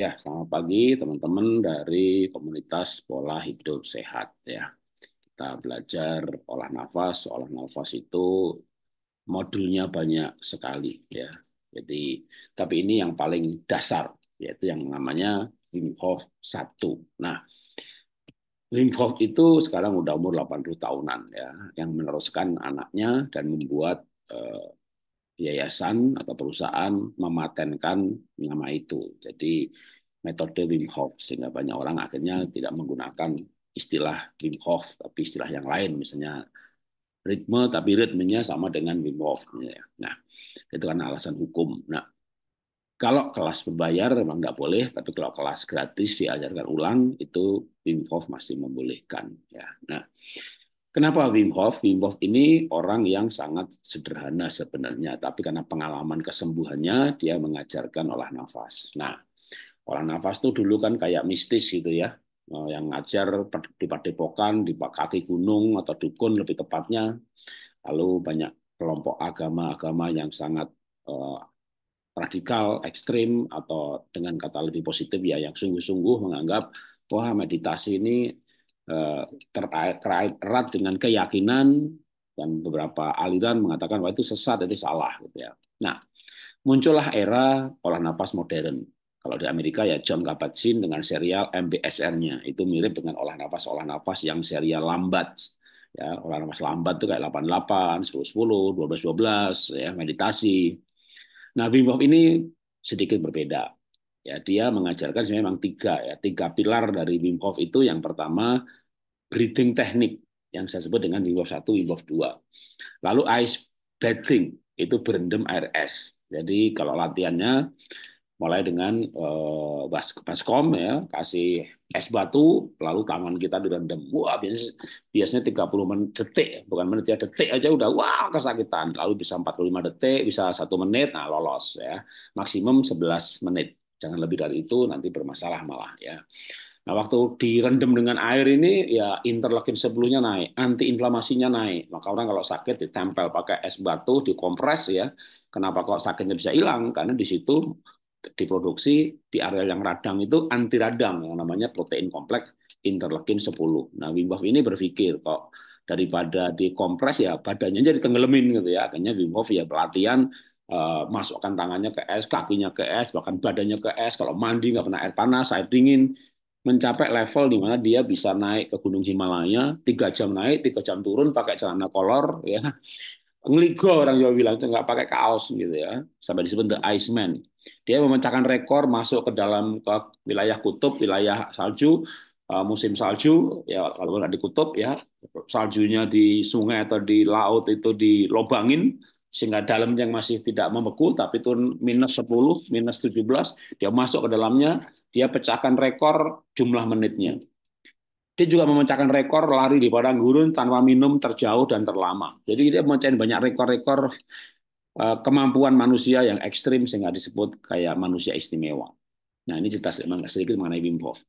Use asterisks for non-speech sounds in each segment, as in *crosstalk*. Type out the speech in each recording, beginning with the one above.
Ya, selamat pagi teman-teman dari komunitas pola hidup sehat ya. Kita belajar olah nafas. Olah nafas itu modulnya banyak sekali ya. Jadi tapi ini yang paling dasar yaitu yang namanya Wim Hof 1. Nah, Wim Hof itu sekarang udah umur 80 tahunan ya, yang meneruskan anaknya dan membuat eh, yayasan atau perusahaan mematenkan nama itu. Jadi metode Wim Hof sehingga banyak orang akhirnya hmm. tidak menggunakan istilah Wim Hof tapi istilah yang lain misalnya ritme tapi ritmenya sama dengan Wim Hof. Ya. Nah itu karena alasan hukum. Nah kalau kelas berbayar memang nggak boleh, tapi kalau kelas gratis diajarkan ulang itu Wim Hof masih membolehkan. Ya. Nah, Kenapa Wim Hof? Wim Hof ini orang yang sangat sederhana sebenarnya, tapi karena pengalaman kesembuhannya dia mengajarkan olah nafas. Nah, olah nafas itu dulu kan kayak mistis gitu ya, eh, yang ngajar di Padepokan, di kaki gunung atau dukun lebih tepatnya. Lalu banyak kelompok agama-agama yang sangat eh, radikal, ekstrim atau dengan kata lebih positif ya yang sungguh-sungguh menganggap bahwa meditasi ini Eh, terkait erat dengan keyakinan dan beberapa aliran mengatakan bahwa itu sesat itu salah gitu ya. Nah, muncullah era olah napas modern. Kalau di Amerika ya John Kabat-Zinn dengan serial MBSR-nya itu mirip dengan olah nafas olah nafas yang serial lambat ya olah nafas lambat itu kayak 88, 10 10, 12 12 ya meditasi. Nah, Wim Hof ini sedikit berbeda. Ya, dia mengajarkan sebenarnya memang tiga ya, tiga pilar dari Wim Hof itu yang pertama Breeding teknik yang saya sebut dengan Wim Hof 1, Wim Hof 2. Lalu ice bathing itu berendam air es. Jadi kalau latihannya mulai dengan uh, baskom ya, kasih es batu lalu tangan kita direndam. Wah, biasanya, biasanya 30 menit detik, bukan menit ya, detik aja udah wah kesakitan. Lalu bisa 45 detik, bisa satu menit, nah lolos ya. Maksimum 11 menit. Jangan lebih dari itu nanti bermasalah malah ya. Nah, waktu direndam dengan air ini, ya interleukin sebelumnya naik, antiinflamasinya naik. Maka orang kalau sakit ditempel pakai es batu, dikompres ya. Kenapa kok sakitnya bisa hilang? Karena di situ diproduksi di area yang radang itu anti radang yang namanya protein kompleks interleukin 10. Nah, Wim Hof ini berpikir kok daripada dikompres ya badannya jadi tenggelamin gitu ya. Akhirnya Wim Hof ya pelatihan eh, masukkan tangannya ke es, kakinya ke es, bahkan badannya ke es. Kalau mandi nggak pernah air panas, air dingin, mencapai level di mana dia bisa naik ke Gunung Himalaya, tiga jam naik, tiga jam turun pakai celana kolor, ya ngeligo orang Jawa bilang itu nggak pakai kaos gitu ya, sampai disebut the Iceman. Dia memecahkan rekor masuk ke dalam ke wilayah kutub, wilayah salju, eh, musim salju, ya kalau nggak di kutub ya, saljunya di sungai atau di laut itu dilobangin, sehingga dalam yang masih tidak membeku tapi turun minus 10, minus 17, dia masuk ke dalamnya, dia pecahkan rekor jumlah menitnya. Dia juga memecahkan rekor lari di padang gurun tanpa minum terjauh dan terlama. Jadi dia mencari banyak rekor-rekor eh, kemampuan manusia yang ekstrim sehingga disebut kayak manusia istimewa. Nah ini cerita sedikit mengenai Wim Hof.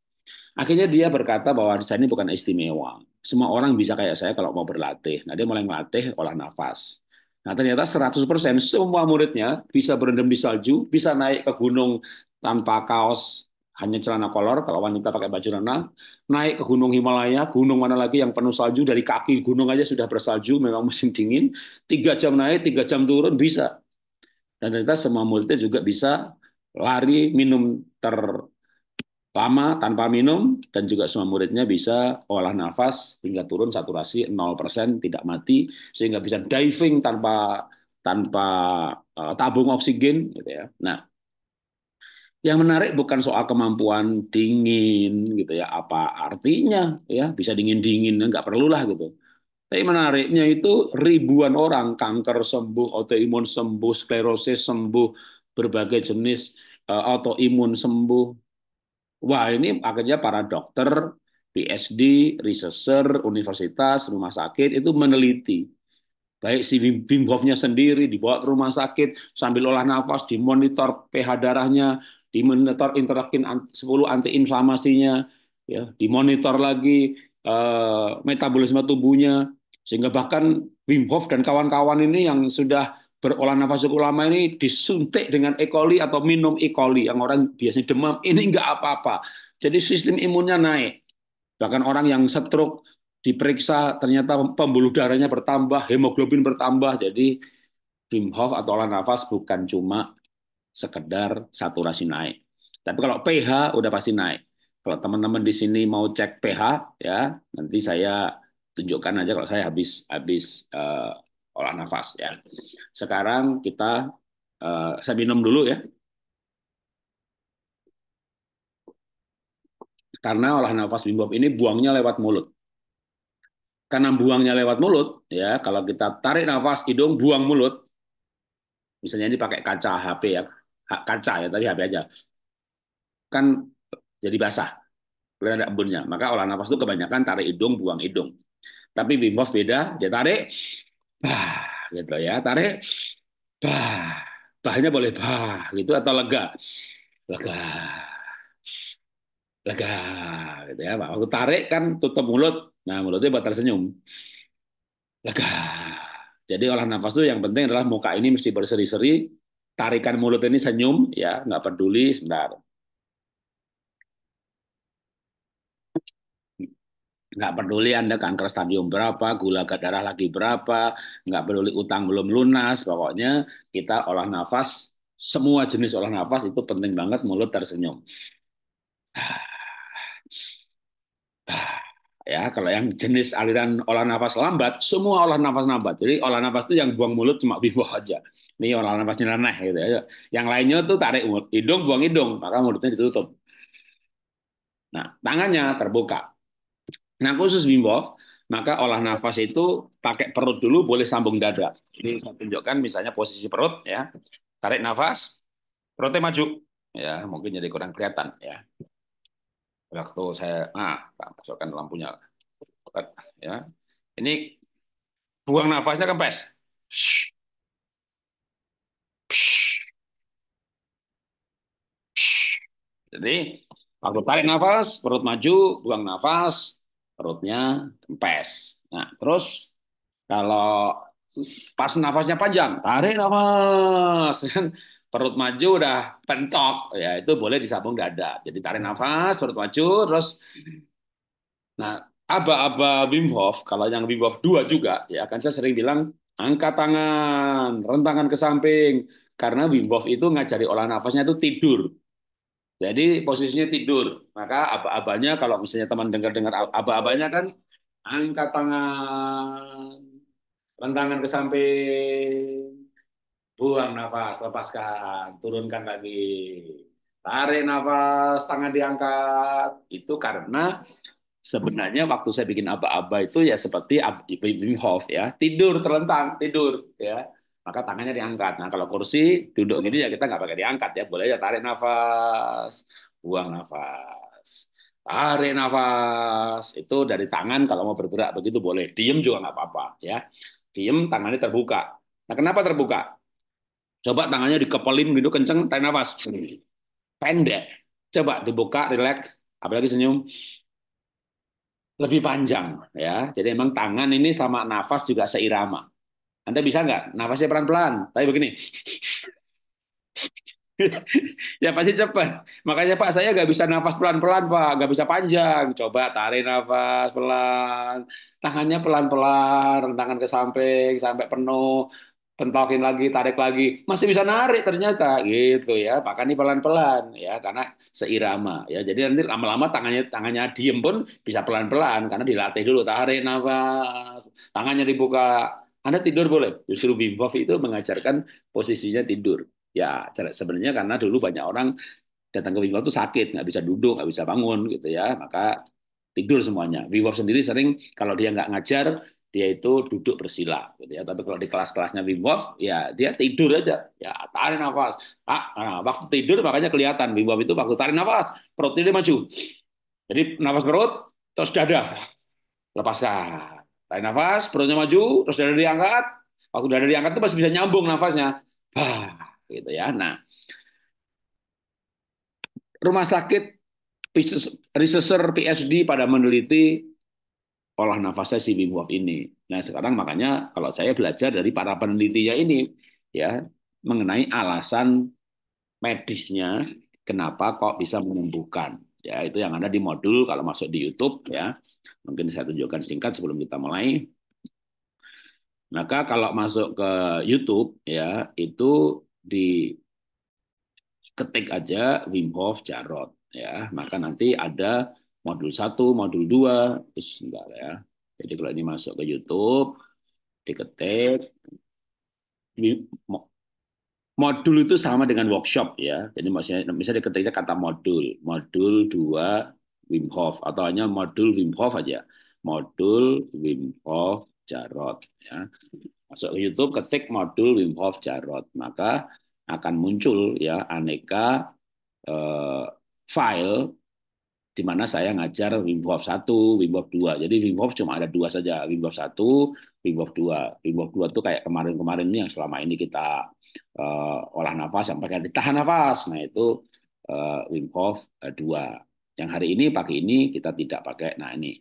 Akhirnya dia berkata bahwa saya ini bukan istimewa. Semua orang bisa kayak saya kalau mau berlatih. Nah dia mulai melatih olah nafas. Nah, ternyata 100% semua muridnya bisa berendam di salju, bisa naik ke gunung tanpa kaos, hanya celana kolor kalau wanita pakai baju renang, naik ke gunung Himalaya, gunung mana lagi yang penuh salju, dari kaki gunung aja sudah bersalju, memang musim dingin, tiga jam naik, tiga jam turun, bisa. Dan ternyata semua muridnya juga bisa lari, minum ter lama tanpa minum dan juga semua muridnya bisa olah nafas hingga turun saturasi 0% tidak mati sehingga bisa diving tanpa tanpa uh, tabung oksigen gitu ya. Nah, yang menarik bukan soal kemampuan dingin gitu ya, apa artinya ya bisa dingin-dingin nggak perlulah gitu. Tapi menariknya itu ribuan orang kanker sembuh, autoimun sembuh, sklerosis sembuh, berbagai jenis uh, autoimun sembuh, Wah ini akhirnya para dokter, PhD, researcher, universitas, rumah sakit itu meneliti. Baik si Wim Hofnya sendiri dibawa ke rumah sakit sambil olah nafas, dimonitor pH darahnya, dimonitor interleukin 10 antiinflamasinya, ya, dimonitor lagi uh, metabolisme tubuhnya, sehingga bahkan Wim Hof dan kawan-kawan ini yang sudah berolah nafas ulama ini disuntik dengan E. coli atau minum E. coli yang orang biasanya demam *laughs* ini nggak apa-apa. Jadi sistem imunnya naik. Bahkan orang yang stroke diperiksa ternyata pembuluh darahnya bertambah, hemoglobin bertambah. Jadi Wim Hof atau olah nafas bukan cuma sekedar saturasi naik. Tapi kalau pH udah pasti naik. Kalau teman-teman di sini mau cek pH ya, nanti saya tunjukkan aja kalau saya habis habis uh, olah nafas ya. Sekarang kita uh, saya minum dulu ya. Karena olah nafas Wim ini buangnya lewat mulut. Karena buangnya lewat mulut ya, kalau kita tarik nafas hidung buang mulut. Misalnya ini pakai kaca HP ya. Kaca ya tadi HP aja. Kan jadi basah. Kalian ada embunnya. Maka olah nafas itu kebanyakan tarik hidung, buang hidung. Tapi Wim Hof beda, dia tarik, bah gitu ya. Tarik, bah. Bahnya boleh bah gitu atau lega. Lega. Lega gitu ya. Waktu tarik kan tutup mulut. Nah, mulutnya buat tersenyum. Lega. Jadi olah nafas itu yang penting adalah muka ini mesti berseri-seri, tarikan mulut ini senyum ya, nggak peduli sebentar. nggak peduli Anda kanker stadium berapa, gula ke darah lagi berapa, nggak peduli utang belum lunas, pokoknya kita olah nafas, semua jenis olah nafas itu penting banget mulut tersenyum. Ya, kalau yang jenis aliran olah nafas lambat, semua olah nafas lambat. Jadi olah nafas itu yang buang mulut cuma bimbo aja. Ini olah nafas nyeleneh gitu ya. Yang lainnya tuh tarik hidung, buang hidung, maka mulutnya ditutup. Nah, tangannya terbuka Nah khusus Wim Hof, maka olah nafas itu pakai perut dulu, boleh sambung dada. Ini saya tunjukkan misalnya posisi perut ya, tarik nafas, perutnya maju, ya mungkin jadi kurang kelihatan ya. Waktu saya ah masukkan lampunya, ya ini buang nafasnya kempes. Jadi waktu tarik nafas, perut maju, buang nafas, perutnya kempes. Nah, terus kalau pas nafasnya panjang, tarik nafas, *laughs* kan perut maju udah pentok, ya itu boleh disambung dada. Jadi tarik nafas, perut maju, terus nah aba-aba Wim Hof, kalau yang Wim Hof 2 juga, ya akan saya sering bilang angkat tangan, rentangan ke samping, karena Wim Hof itu ngajari olah nafasnya itu tidur. Jadi posisinya tidur. Maka aba-abanya kalau misalnya teman dengar-dengar aba-abanya kan angkat tangan, rentangan ke samping, buang nafas, lepaskan, turunkan lagi. Tarik nafas, tangan diangkat. Itu karena sebenarnya waktu saya bikin aba-aba itu ya seperti Wim Hof ya, tidur terlentang, tidur ya maka tangannya diangkat. Nah, kalau kursi duduk gini ya kita nggak pakai diangkat ya, boleh ya tarik nafas, buang nafas. Tarik nafas, itu dari tangan kalau mau bergerak begitu boleh. Diem juga nggak apa-apa ya. Diem tangannya terbuka. Nah, kenapa terbuka? Coba tangannya dikepelin gitu kenceng, tarik nafas. Pendek. Coba dibuka, relax, apalagi senyum lebih panjang ya. Jadi emang tangan ini sama nafas juga seirama. Anda bisa nggak? Nafasnya pelan-pelan. Tapi begini. *laughs* ya pasti cepat. Makanya Pak, saya nggak bisa nafas pelan-pelan Pak. Nggak bisa panjang. Coba tarik nafas pelan. Tangannya pelan-pelan. Rentangan ke samping sampai penuh pentokin lagi, tarik lagi, masih bisa narik ternyata gitu ya. Pakai ini pelan-pelan ya karena seirama ya. Jadi nanti lama-lama tangannya tangannya diem pun bisa pelan-pelan karena dilatih dulu tarik nafas, tangannya dibuka anda tidur boleh. Justru Wim Hof itu mengajarkan posisinya tidur. Ya sebenarnya karena dulu banyak orang datang ke Wim Hof itu sakit, nggak bisa duduk, nggak bisa bangun gitu ya. Maka tidur semuanya. Wim Hof sendiri sering kalau dia nggak ngajar, dia itu duduk bersila gitu ya. Tapi kalau di kelas-kelasnya Wim Hof ya dia tidur aja. Ya tarik nafas. Ah, nah, waktu tidur makanya kelihatan Wim Hof itu waktu tarik nafas perutnya dia maju. Jadi nafas perut terus dada lepaskan Tarik nafas, perutnya maju, terus dada diangkat. Waktu dada diangkat itu masih bisa nyambung nafasnya. Bah, gitu ya. Nah, rumah sakit researcher PSD pada meneliti olah nafasnya si Wim Hof ini. Nah, sekarang makanya kalau saya belajar dari para penelitinya ini ya mengenai alasan medisnya kenapa kok bisa menyembuhkan ya itu yang ada di modul kalau masuk di YouTube ya mungkin saya tunjukkan singkat sebelum kita mulai maka kalau masuk ke YouTube ya itu di ketik aja Wim Hof Jarod ya maka nanti ada modul 1, modul 2 terus sebentar ya jadi kalau ini masuk ke YouTube diketik Modul itu sama dengan workshop ya. Jadi maksudnya misalnya ketika kata modul, modul 2 Wim Hof atau hanya modul Wim Hof aja. Modul Wim Hof Jarot ya. Masuk ke YouTube ketik modul Wim Hof Jarot, maka akan muncul ya aneka eh, file di mana saya ngajar Wim Hof 1, Wim Hof 2. Jadi Wim Hof cuma ada dua saja, Wim Hof 1, Wim Hof 2. Wim Hof 2 itu kayak kemarin-kemarin ini yang selama ini kita uh, olah nafas pakai ditahan nafas. Nah itu uh, Wim Hof uh, Yang hari ini pagi ini kita tidak pakai. Nah ini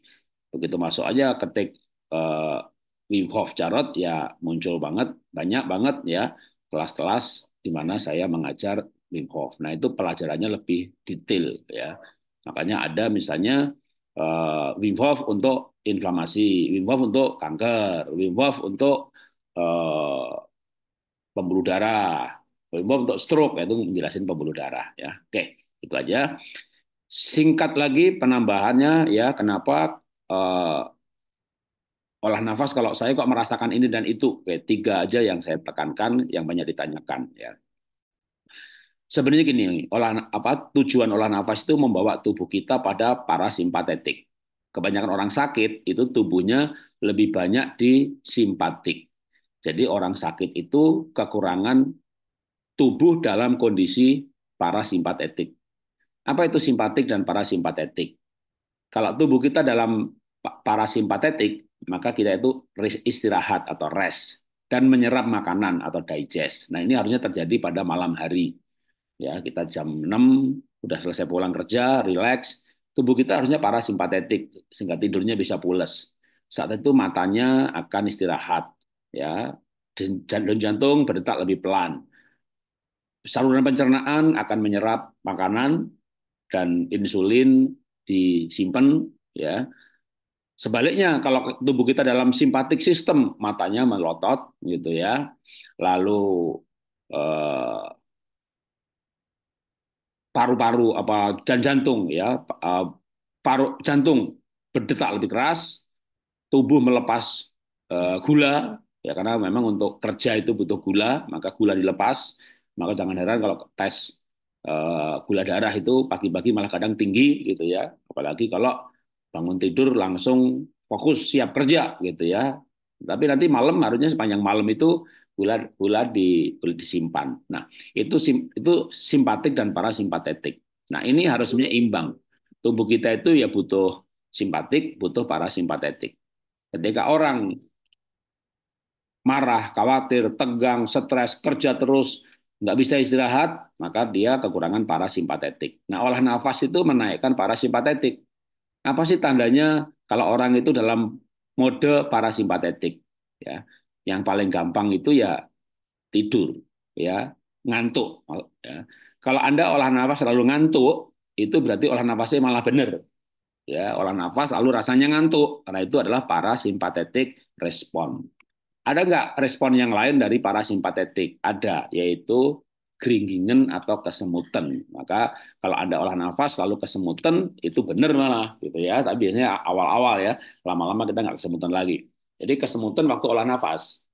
begitu masuk aja ketik uh, Wim Hof ya muncul banget banyak banget ya kelas-kelas di mana saya mengajar Wim Hof. Nah itu pelajarannya lebih detail ya. Makanya ada misalnya uh, Wim Hof untuk inflamasi, Wim Hof untuk kanker, Wim Hof untuk pembuluh darah. Kalau untuk stroke itu menjelaskan pembuluh darah ya. Oke, itu aja. Singkat lagi penambahannya ya kenapa uh, olah nafas kalau saya kok merasakan ini dan itu. Oke, tiga aja yang saya tekankan yang banyak ditanyakan ya. Sebenarnya gini, olah apa tujuan olah nafas itu membawa tubuh kita pada parasimpatetik. Kebanyakan orang sakit itu tubuhnya lebih banyak di simpatik jadi orang sakit itu kekurangan tubuh dalam kondisi parasimpatetik. Apa itu simpatik dan parasimpatetik? Kalau tubuh kita dalam parasimpatetik, maka kita itu istirahat atau rest dan menyerap makanan atau digest. Nah, ini harusnya terjadi pada malam hari. Ya, kita jam 6 sudah selesai pulang kerja, relax, tubuh kita harusnya parasimpatetik sehingga tidurnya bisa pulas. Saat itu matanya akan istirahat, ya dan jantung berdetak lebih pelan. Saluran pencernaan akan menyerap makanan dan insulin disimpan ya. Sebaliknya kalau tubuh kita dalam simpatik sistem matanya melotot gitu ya. Lalu eh, paru-paru apa dan jantung ya eh, paru jantung berdetak lebih keras, tubuh melepas eh, gula Ya karena memang untuk kerja itu butuh gula, maka gula dilepas. Maka jangan heran kalau tes eh, gula darah itu pagi-pagi malah kadang tinggi gitu ya. Apalagi kalau bangun tidur langsung fokus siap kerja gitu ya. Tapi nanti malam harusnya sepanjang malam itu gula gula di gula disimpan. Nah, itu sim, itu simpatik dan parasimpatetik. Nah, ini harusnya imbang. Tubuh kita itu ya butuh simpatik, butuh parasimpatetik. Ketika orang marah, khawatir, tegang, stres, kerja terus, nggak bisa istirahat, maka dia kekurangan parasimpatetik. Nah, olah nafas itu menaikkan parasimpatetik. Apa sih tandanya kalau orang itu dalam mode parasimpatetik? Ya, yang paling gampang itu ya tidur, ya ngantuk. Ya. Kalau anda olah nafas selalu ngantuk, itu berarti olah nafasnya malah benar. Ya, olah nafas lalu rasanya ngantuk. Karena itu adalah parasimpatetik respon. Ada nggak respon yang lain dari para simpatetik? Ada, yaitu keringingan atau kesemutan. Maka kalau ada olah nafas lalu kesemutan itu benar malah gitu ya. Tapi biasanya awal-awal ya, lama-lama kita nggak kesemutan lagi. Jadi kesemutan waktu olah nafas.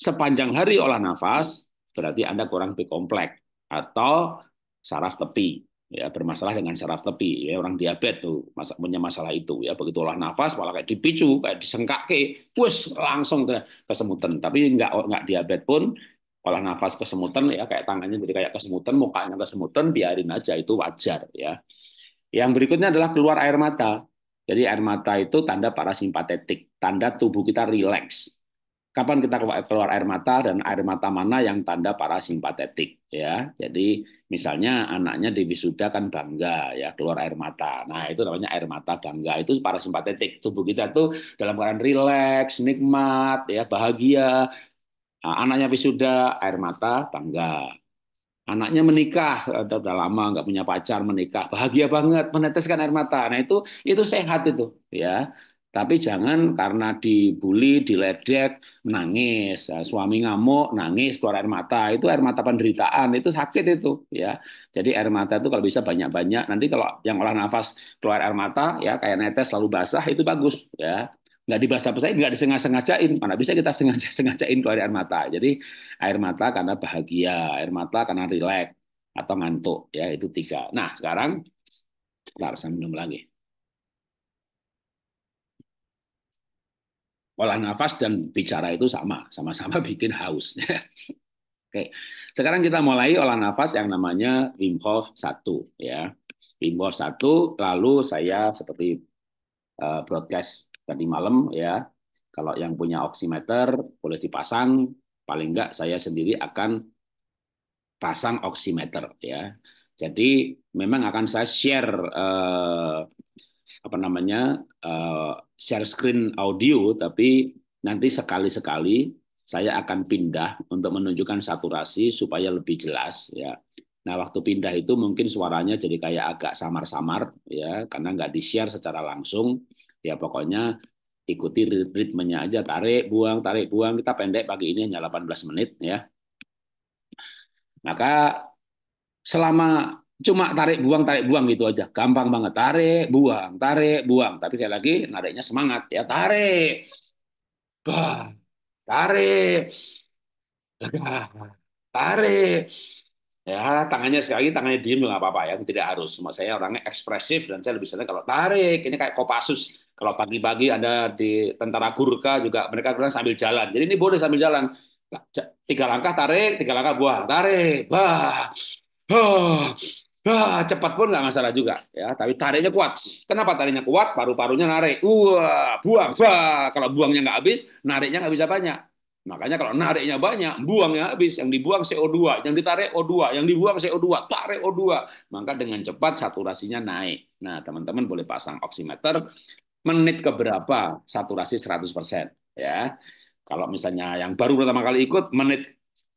Sepanjang hari olah nafas berarti Anda kurang B kompleks atau saraf tepi ya bermasalah dengan saraf tepi ya orang diabetes tuh masa, punya masalah itu ya begitu olah nafas malah kayak dipicu kayak disengkak ke wes langsung ke kesemutan tapi nggak nggak diabetes pun olah nafas kesemutan ya kayak tangannya jadi kayak kesemutan mukanya kesemutan biarin aja itu wajar ya yang berikutnya adalah keluar air mata jadi air mata itu tanda parasimpatetik tanda tubuh kita rileks kapan kita keluar air mata dan air mata mana yang tanda parasimpatetik ya. Jadi misalnya anaknya Dewi Suda kan bangga ya keluar air mata. Nah, itu namanya air mata bangga. Itu parasimpatetik. Tubuh kita tuh dalam keadaan rileks, nikmat ya, bahagia. Nah, anaknya wisuda, air mata bangga. Anaknya menikah, eh, udah, udah lama nggak punya pacar, menikah, bahagia banget, meneteskan air mata. Nah, itu itu sehat itu ya. Tapi jangan karena dibully, diledek, menangis. Ya, suami ngamuk, nangis, keluar air mata. Itu air mata penderitaan, itu sakit itu. ya. Jadi air mata itu kalau bisa banyak-banyak. Nanti kalau yang olah nafas keluar air mata, ya kayak netes lalu basah, itu bagus. ya nggak dibasah-basah, nggak disengaja-sengajain mana bisa kita sengaja-sengajain keluar air mata jadi air mata karena bahagia air mata karena rileks atau ngantuk ya itu tiga nah sekarang kita harus minum lagi olah nafas dan bicara itu sama, sama-sama *laughs* bikin haus. Oke, sekarang kita mulai olah nafas yang namanya Wim Hof 1 ya. Wim Hof 1 lalu saya seperti eh, broadcast tadi malam ya. Kalau yang punya oximeter boleh dipasang, paling enggak saya sendiri akan pasang oximeter ya. Jadi memang akan saya share eh, apa namanya eh, share screen audio, tapi nanti sekali-sekali saya akan pindah untuk menunjukkan saturasi supaya lebih jelas ya. Nah waktu pindah itu mungkin suaranya jadi kayak agak samar-samar ya karena nggak di share secara langsung ya pokoknya ikuti ritmenya aja tarik buang tarik buang kita pendek pagi ini hanya 18 menit ya maka selama cuma tarik buang tarik buang gitu aja gampang banget tarik buang tarik buang tapi kayak lagi nariknya semangat ya tarik bah tarik bah, tarik ya tangannya sekali lagi tangannya diem nggak apa-apa ya tidak harus cuma saya orangnya ekspresif dan saya lebih senang kalau tarik ini kayak kopasus kalau pagi-pagi ada di tentara Gurka juga mereka bilang sambil jalan jadi ini boleh sambil jalan nah, tiga langkah tarik tiga langkah buah tarik bah Oh, Ah, cepat pun nggak masalah juga ya tapi tariknya kuat kenapa tariknya kuat paru-parunya narik wah buang wah kalau buangnya nggak habis nariknya nggak bisa banyak makanya kalau nariknya banyak buangnya habis yang dibuang CO2 yang ditarik O2 yang dibuang CO2 tarik O2 maka dengan cepat saturasinya naik nah teman-teman boleh pasang oximeter menit ke keberapa saturasi 100% ya kalau misalnya yang baru pertama kali ikut menit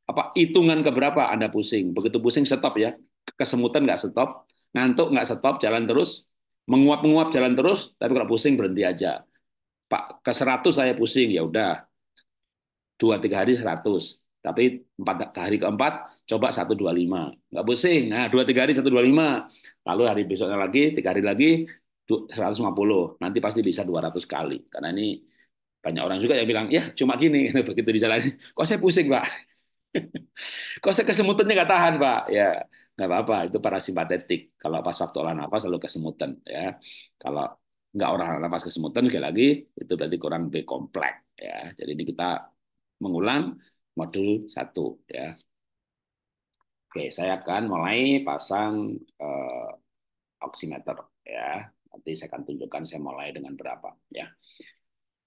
apa hitungan ke berapa Anda pusing begitu pusing stop ya kesemutan nggak stop, ngantuk nggak stop, jalan terus, menguap menguap jalan terus, tapi kalau pusing berhenti aja. Pak ke 100 saya pusing, ya udah. Dua tiga hari 100, tapi empat hari keempat coba 125, nggak pusing. Nah, dua tiga hari 125, lalu hari besoknya lagi, tiga hari lagi 150, nanti pasti bisa 200 kali. Karena ini banyak orang juga yang bilang, ya cuma gini, *laughs* gitu, begitu dijalani, kok saya pusing pak? *laughs* kok saya kesemutannya nggak tahan pak? Ya, nggak apa-apa itu parasimpatetik kalau pas waktu olah nafas lalu kesemutan ya kalau nggak orang nafas kesemutan sekali lagi itu berarti kurang B kompleks ya jadi ini kita mengulang modul satu ya oke saya akan mulai pasang eh, oximeter ya nanti saya akan tunjukkan saya mulai dengan berapa ya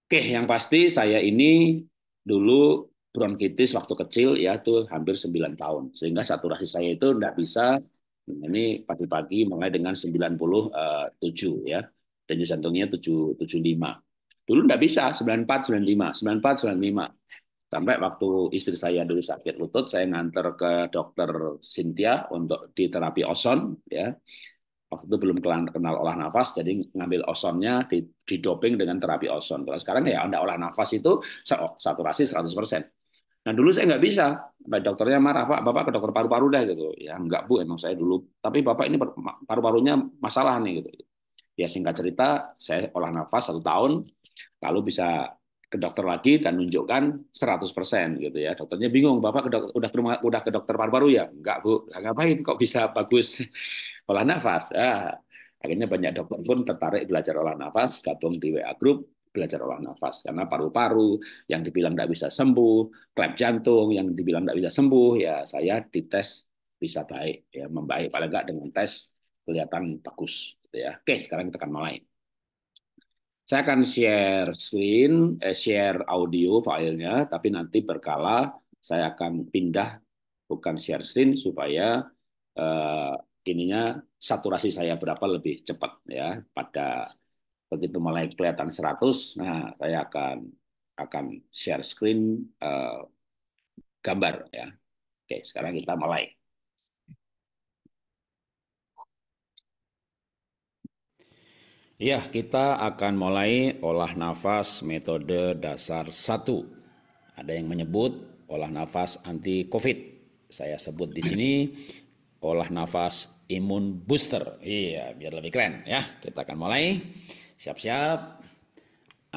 oke yang pasti saya ini dulu bronkitis waktu kecil ya tuh hampir 9 tahun. Sehingga saturasi saya itu tidak bisa ini pagi-pagi mulai dengan 97 eh, ya. Denyut jantungnya 775 Dulu tidak bisa 94 95, 94 95. Sampai waktu istri saya dulu sakit lutut, saya nganter ke dokter Cynthia untuk di terapi oson ya. Waktu itu belum kenal olah nafas, jadi ngambil osonnya di, doping dengan terapi oson. Kalau sekarang ya Anda olah nafas itu saturasi 100%. Nah dulu saya nggak bisa, dokternya marah pak, bapak ke dokter paru-paru dah gitu. Ya nggak bu, emang saya dulu. Tapi bapak ini paru-parunya masalah nih gitu. Ya singkat cerita, saya olah nafas satu tahun, lalu bisa ke dokter lagi dan nunjukkan 100% gitu ya. Dokternya bingung, bapak udah ke rumah, udah ke dokter paru-paru ya? nggak bu, ngapain kok bisa bagus *laughs* olah nafas? Ah. Akhirnya banyak dokter pun tertarik belajar olah nafas, gabung di WA Group, belajar olah nafas karena paru-paru yang dibilang tidak bisa sembuh, klep jantung yang dibilang tidak bisa sembuh, ya saya dites bisa baik, ya membaik paling enggak dengan tes kelihatan bagus, gitu ya. Oke, sekarang kita akan mulai. Saya akan share screen, eh, share audio filenya, tapi nanti berkala saya akan pindah bukan share screen supaya eh, ininya saturasi saya berapa lebih cepat ya pada begitu mulai kelihatan 100 nah saya akan akan share screen uh, gambar ya oke sekarang kita mulai Ya, kita akan mulai olah nafas metode dasar 1. Ada yang menyebut olah nafas anti COVID. Saya sebut di sini olah nafas imun booster. Iya, biar lebih keren ya. Kita akan mulai. Siap-siap.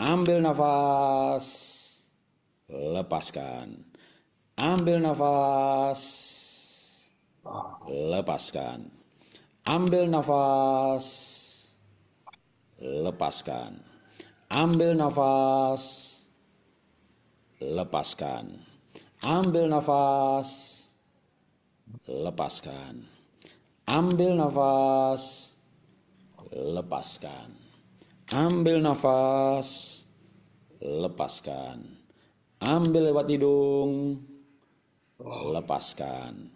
Ambil nafas. Lepaskan. Ambil nafas. Lepaskan. Ambil nafas. Lepaskan. Ambil nafas. Lepaskan. Ambil nafas. Lepaskan. Ambil nafas. Lepaskan Ambil nafas, lepaskan. Ambil lewat hidung, lepaskan.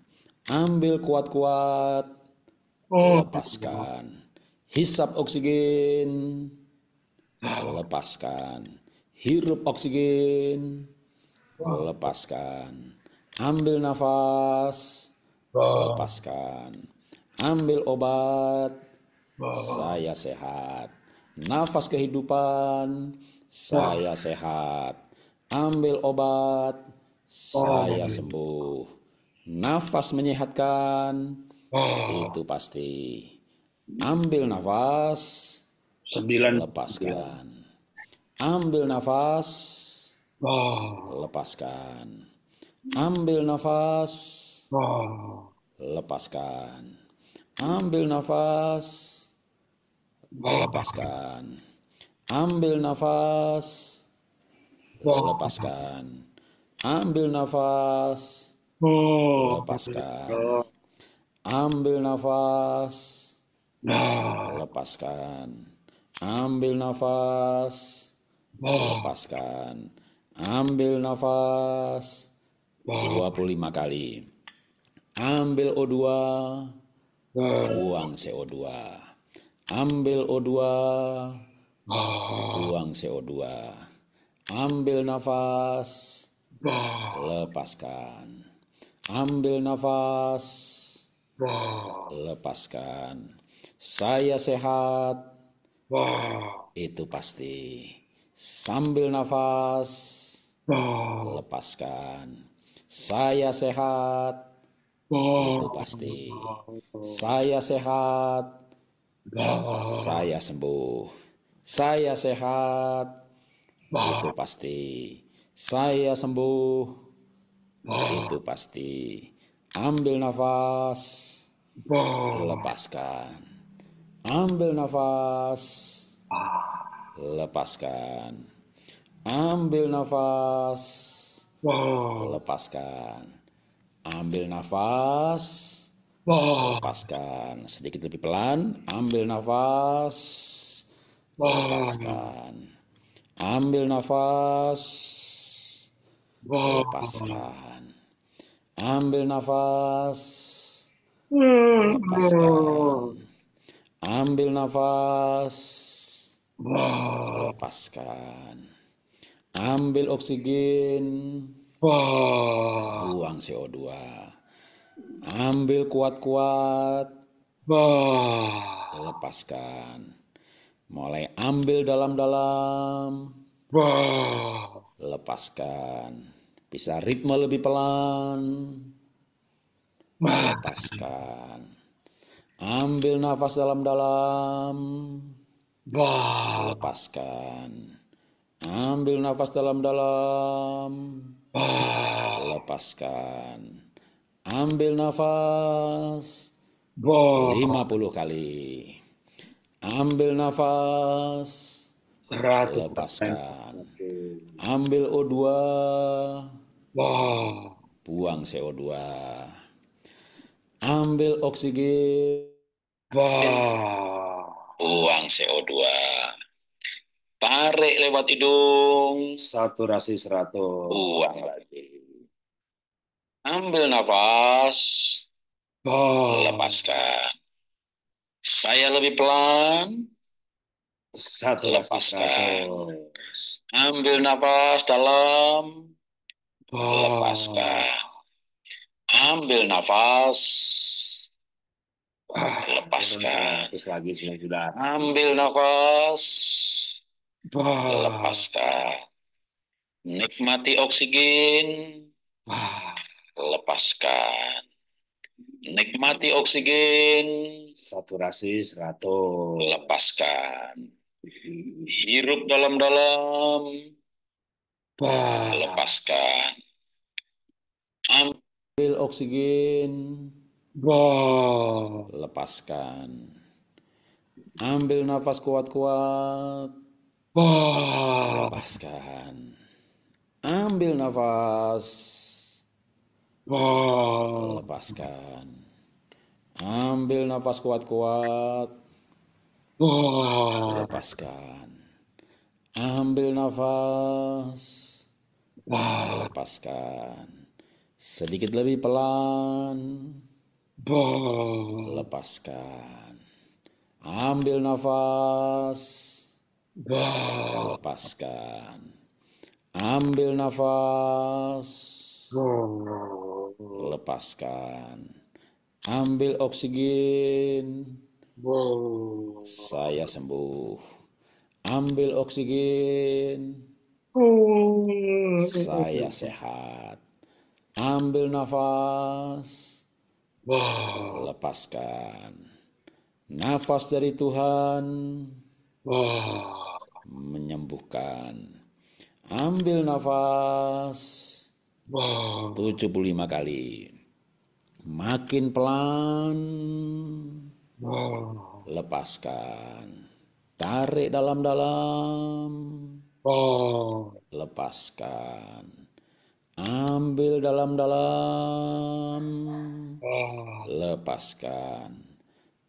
Ambil kuat-kuat, oh. lepaskan. Hisap oksigen, lepaskan. Hirup oksigen, lepaskan. Ambil nafas, lepaskan. Ambil obat, oh. saya sehat nafas kehidupan, saya sehat. Ambil obat, saya sembuh. Nafas menyehatkan, itu pasti. Ambil nafas, sembilan lepaskan. Ambil nafas, lepaskan. Ambil nafas, lepaskan. Ambil nafas, lepaskan ambil nafas lepaskan ambil nafas lepaskan ambil nafas lepaskan ambil nafas lepaskan ambil nafas 25 kali ambil O2 buang CO2 ambil O2, buang CO2. Ambil nafas, lepaskan. Ambil nafas, lepaskan. Saya sehat, itu pasti. Sambil nafas, lepaskan. Saya sehat, itu pasti. Saya sehat, saya sembuh. Saya sehat. Itu pasti. Saya sembuh. Itu pasti. Ambil nafas. Lepaskan. Ambil nafas. Lepaskan. Ambil nafas. Lepaskan. Ambil nafas. Oh. Lepaskan. Sedikit lebih pelan. Ambil nafas. Lepaskan. Ambil nafas. Lepaskan. Ambil nafas. Lepaskan. Ambil nafas. Lepaskan. Ambil oksigen. Buang CO2 Ambil kuat-kuat. Wah. Lepaskan. Mulai ambil dalam-dalam. Wah. Lepaskan. Bisa ritme lebih pelan. Lepaskan. Ambil nafas dalam-dalam. Wah. Lepaskan. Ambil nafas dalam-dalam. Wah. Lepaskan. Ambil nafas. Bo. 50 kali. Ambil nafas. 100%. Lepaskan. Ambil O2. Wow. Buang CO2. Ambil oksigen. Wow. Buang CO2. Tarik lewat hidung. Saturasi 100. Buang lagi. Ambil nafas, oh. lepaskan. Saya lebih pelan, satu lepaskan. Satu. Ambil nafas dalam, oh. lepaskan. Ambil nafas, ah, lepaskan. Terus Lagi, sudah. Ambil nafas, oh. lepaskan. Nikmati oksigen. Ah lepaskan. Nikmati oksigen. Saturasi 100. Lepaskan. Hirup dalam-dalam. Lepaskan. Ambil oksigen. Bah. Lepaskan. Ambil nafas kuat-kuat. Bah. Lepaskan. Ambil nafas. Oh. Lepaskan. Ambil nafas kuat-kuat. Oh. Lepaskan. Ambil nafas. Oh. Lepaskan. Sedikit lebih pelan. Oh. Lepaskan. Ambil nafas. Oh. Lepaskan. Ambil nafas. Oh lepaskan ambil oksigen wow. saya sembuh ambil oksigen saya sehat ambil nafas lepaskan nafas dari Tuhan wow. menyembuhkan ambil nafas 75 kali. Makin pelan. Lepaskan. Tarik dalam-dalam. Lepaskan. Ambil dalam-dalam. Lepaskan.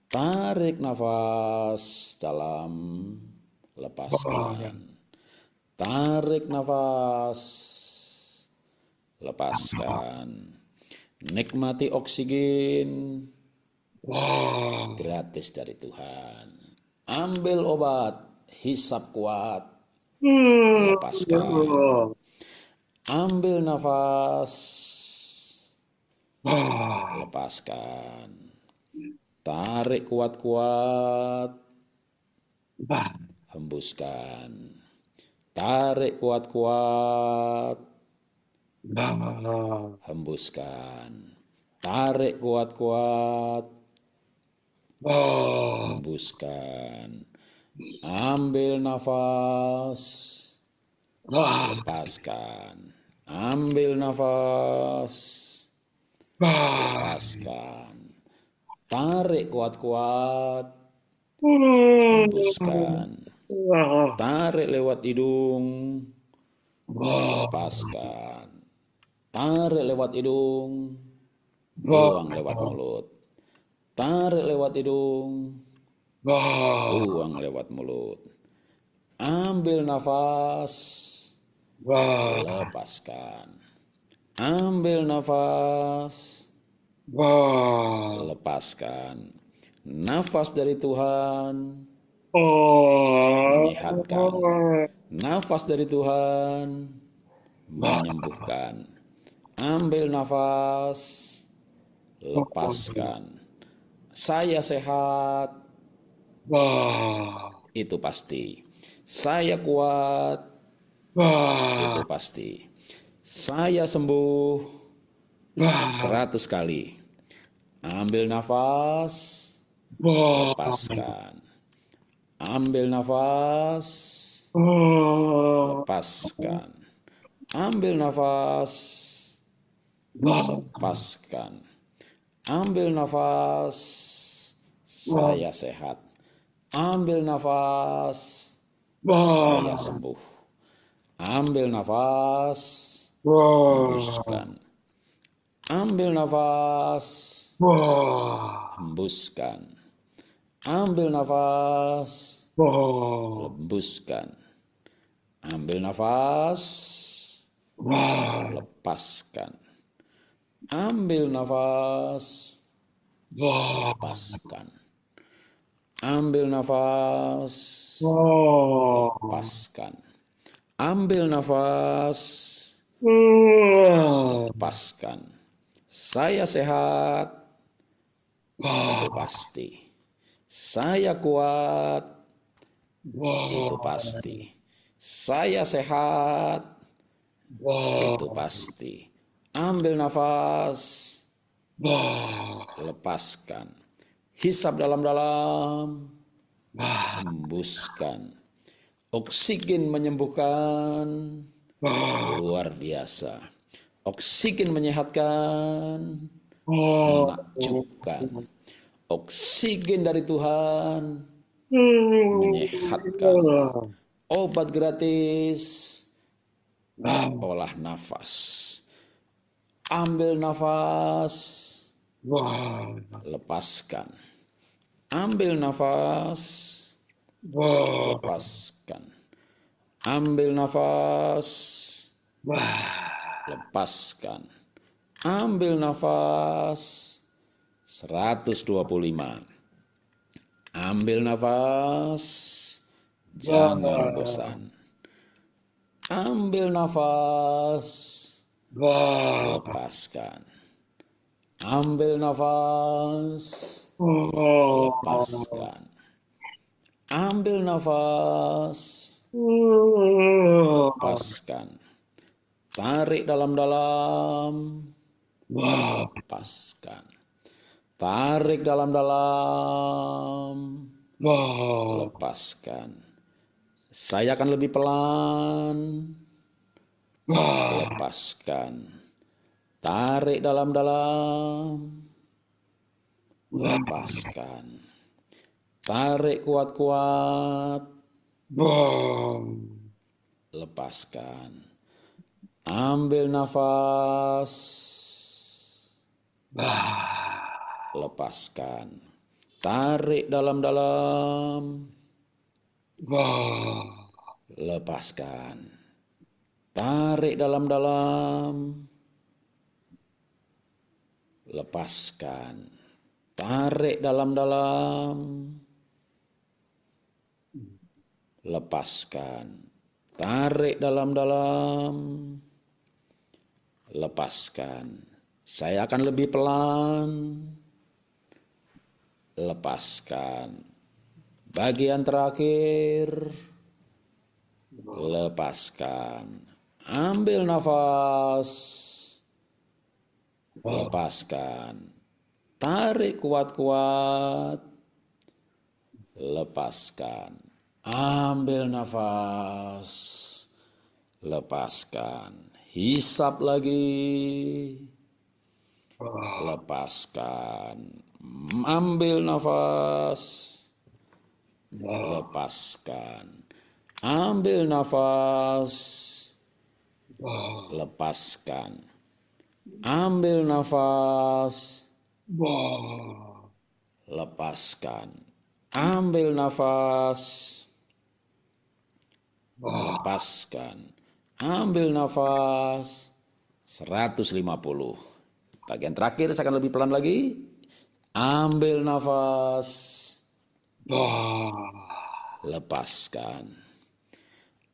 Tarik nafas dalam. Lepaskan. Tarik nafas lepaskan nikmati oksigen gratis dari Tuhan ambil obat hisap kuat lepaskan ambil nafas lepaskan tarik kuat-kuat hembuskan tarik kuat-kuat Hembuskan. Tarik kuat-kuat. Hembuskan. Ambil nafas. Lepaskan. Ambil nafas. Lepaskan. Tarik kuat-kuat. Hembuskan. Tarik lewat hidung. Lepaskan. Tarik lewat hidung, buang lewat mulut. Tarik lewat hidung, oh. buang lewat mulut. Ambil nafas, oh. lepaskan. Ambil nafas, oh. lepaskan. Nafas dari Tuhan, oh. menyehatkan. Nafas dari Tuhan, menyembuhkan. Ambil nafas, lepaskan. Saya sehat. Wah. Itu pasti. Saya kuat. Wah. Itu pasti. Saya sembuh. Wah. 100 kali. Ambil nafas. Wah. Lepaskan. Ambil nafas. Lepaskan. Ambil nafas lepaskan. Ambil nafas, saya sehat. Ambil nafas, saya sembuh. Ambil nafas, hembuskan. Ambil nafas, hembuskan. Ambil nafas, hembuskan. Ambil nafas, lepaskan. Ambil nafas. Lepaskan. Ambil nafas. Lepaskan. Ambil nafas. Lepaskan. Saya sehat. Itu pasti. Saya kuat. sehat, Itu pasti. Saya sehat. Itu pasti Ambil nafas. Lepaskan. Hisap dalam-dalam. Hembuskan. Oksigen menyembuhkan. Luar biasa. Oksigen menyehatkan. Menakjubkan. Oksigen dari Tuhan. Menyehatkan. Obat gratis. Olah nafas Ambil nafas. Wow. Lepaskan. Ambil nafas. Wow. Lepaskan. Ambil nafas. Wow. Lepaskan. Ambil nafas. 125. Ambil nafas. Jangan bosan. Ambil nafas. Lepaskan. Ambil nafas. Oh. Lepaskan. Ambil nafas. Oh. Lepaskan. Tarik dalam-dalam. Lepaskan. Tarik dalam-dalam. Lepaskan. Saya akan lebih pelan. Lepaskan. Tarik dalam-dalam. Lepaskan. Tarik kuat-kuat. Lepaskan. Ambil nafas. Lepaskan. Tarik dalam-dalam. Lepaskan. Tarik dalam-dalam. Lepaskan. Tarik dalam-dalam. Lepaskan. Tarik dalam-dalam. Lepaskan. Saya akan lebih pelan. Lepaskan. Bagian terakhir. Lepaskan Ambil nafas. Lepaskan. Tarik kuat-kuat. Lepaskan. Ambil nafas. Lepaskan. Hisap lagi. Lepaskan. Ambil nafas. Lepaskan. Ambil nafas Lepaskan. Ambil nafas. Lepaskan. Ambil nafas. Lepaskan. Ambil nafas. 150. Bagian terakhir saya akan lebih pelan lagi. Ambil nafas. Lepaskan.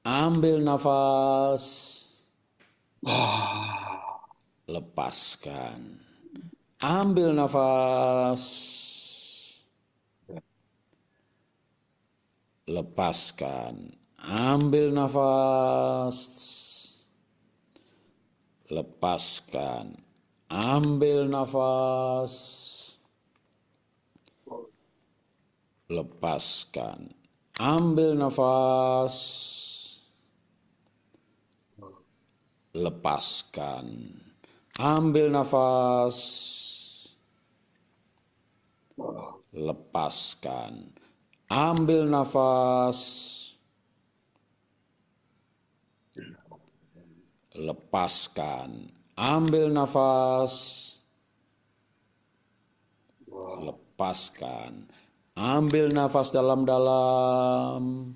Ambil nafas. Ah. Lepaskan. Ambil nafas. Lepaskan. Ambil nafas. Lepaskan. Ambil nafas. Lepaskan. Ambil nafas. lepaskan. Ambil nafas. Lepaskan. Ambil nafas. Lepaskan. Ambil nafas. Lepaskan. Ambil nafas dalam-dalam.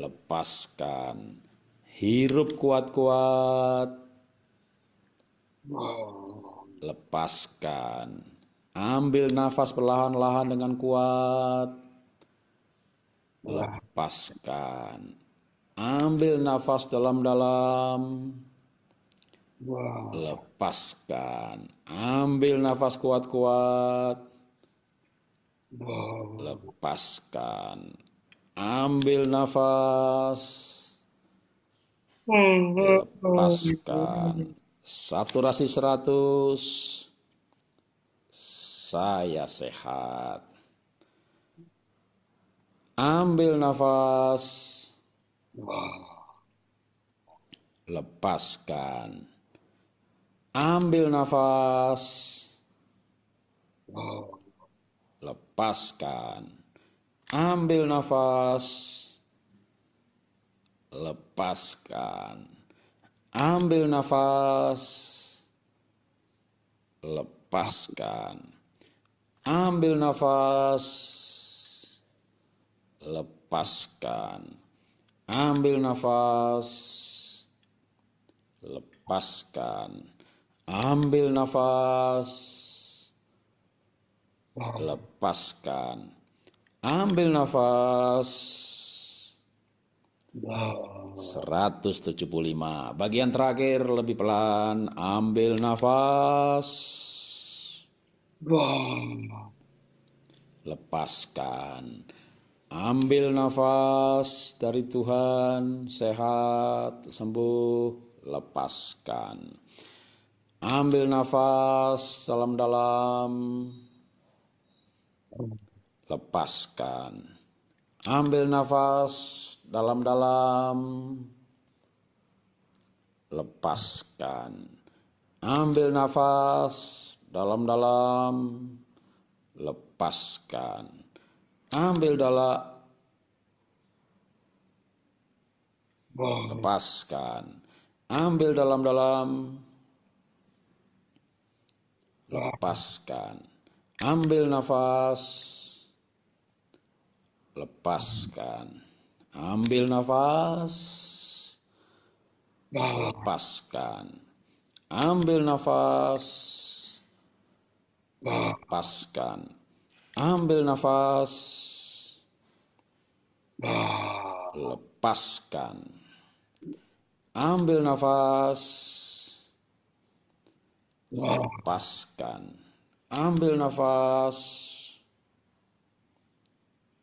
Lepaskan Hirup kuat-kuat. Oh. Lepaskan. Ambil nafas perlahan-lahan dengan kuat. Lepaskan. Ambil nafas dalam-dalam. Lepaskan. Ambil nafas kuat-kuat. Lepaskan. Ambil nafas lepaskan hmm, hmm, hmm. saturasi 100 saya sehat ambil nafas lepaskan ambil nafas lepaskan ambil nafas lepaskan. Ambil nafas, lepaskan. Ambil nafas, lepaskan. Ambil nafas, lepaskan. Ambil nafas, lepaskan. Ambil nafas 175. Bagian terakhir lebih pelan, ambil nafas. Lepaskan. Ambil nafas dari Tuhan, sehat, sembuh, lepaskan. Ambil nafas salam dalam. Lepaskan. Ambil nafas dalam-dalam. Lepaskan. Ambil nafas dalam-dalam. Lepaskan. Ambil dalam. Lepaskan. Ambil dalam-dalam. Lepaskan. Ambil nafas. Lepaskan. Ambil nafas. Lepaskan. Ambil nafas. Lepaskan. Ambil nafas. Lepaskan. Ambil nafas. Lepaskan. Ambil nafas.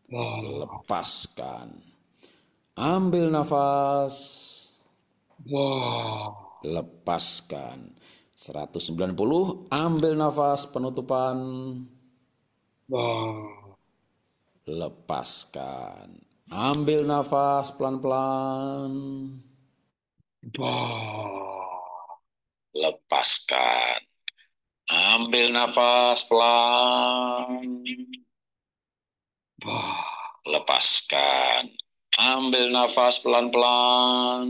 Lepaskan. Ambil nafas. Wow. Lepaskan. 190, ambil nafas penutupan. Wow. Lepaskan. Ambil nafas pelan-pelan. Lepaskan. Ambil nafas pelan. Lepaskan. Ambil nafas pelan-pelan.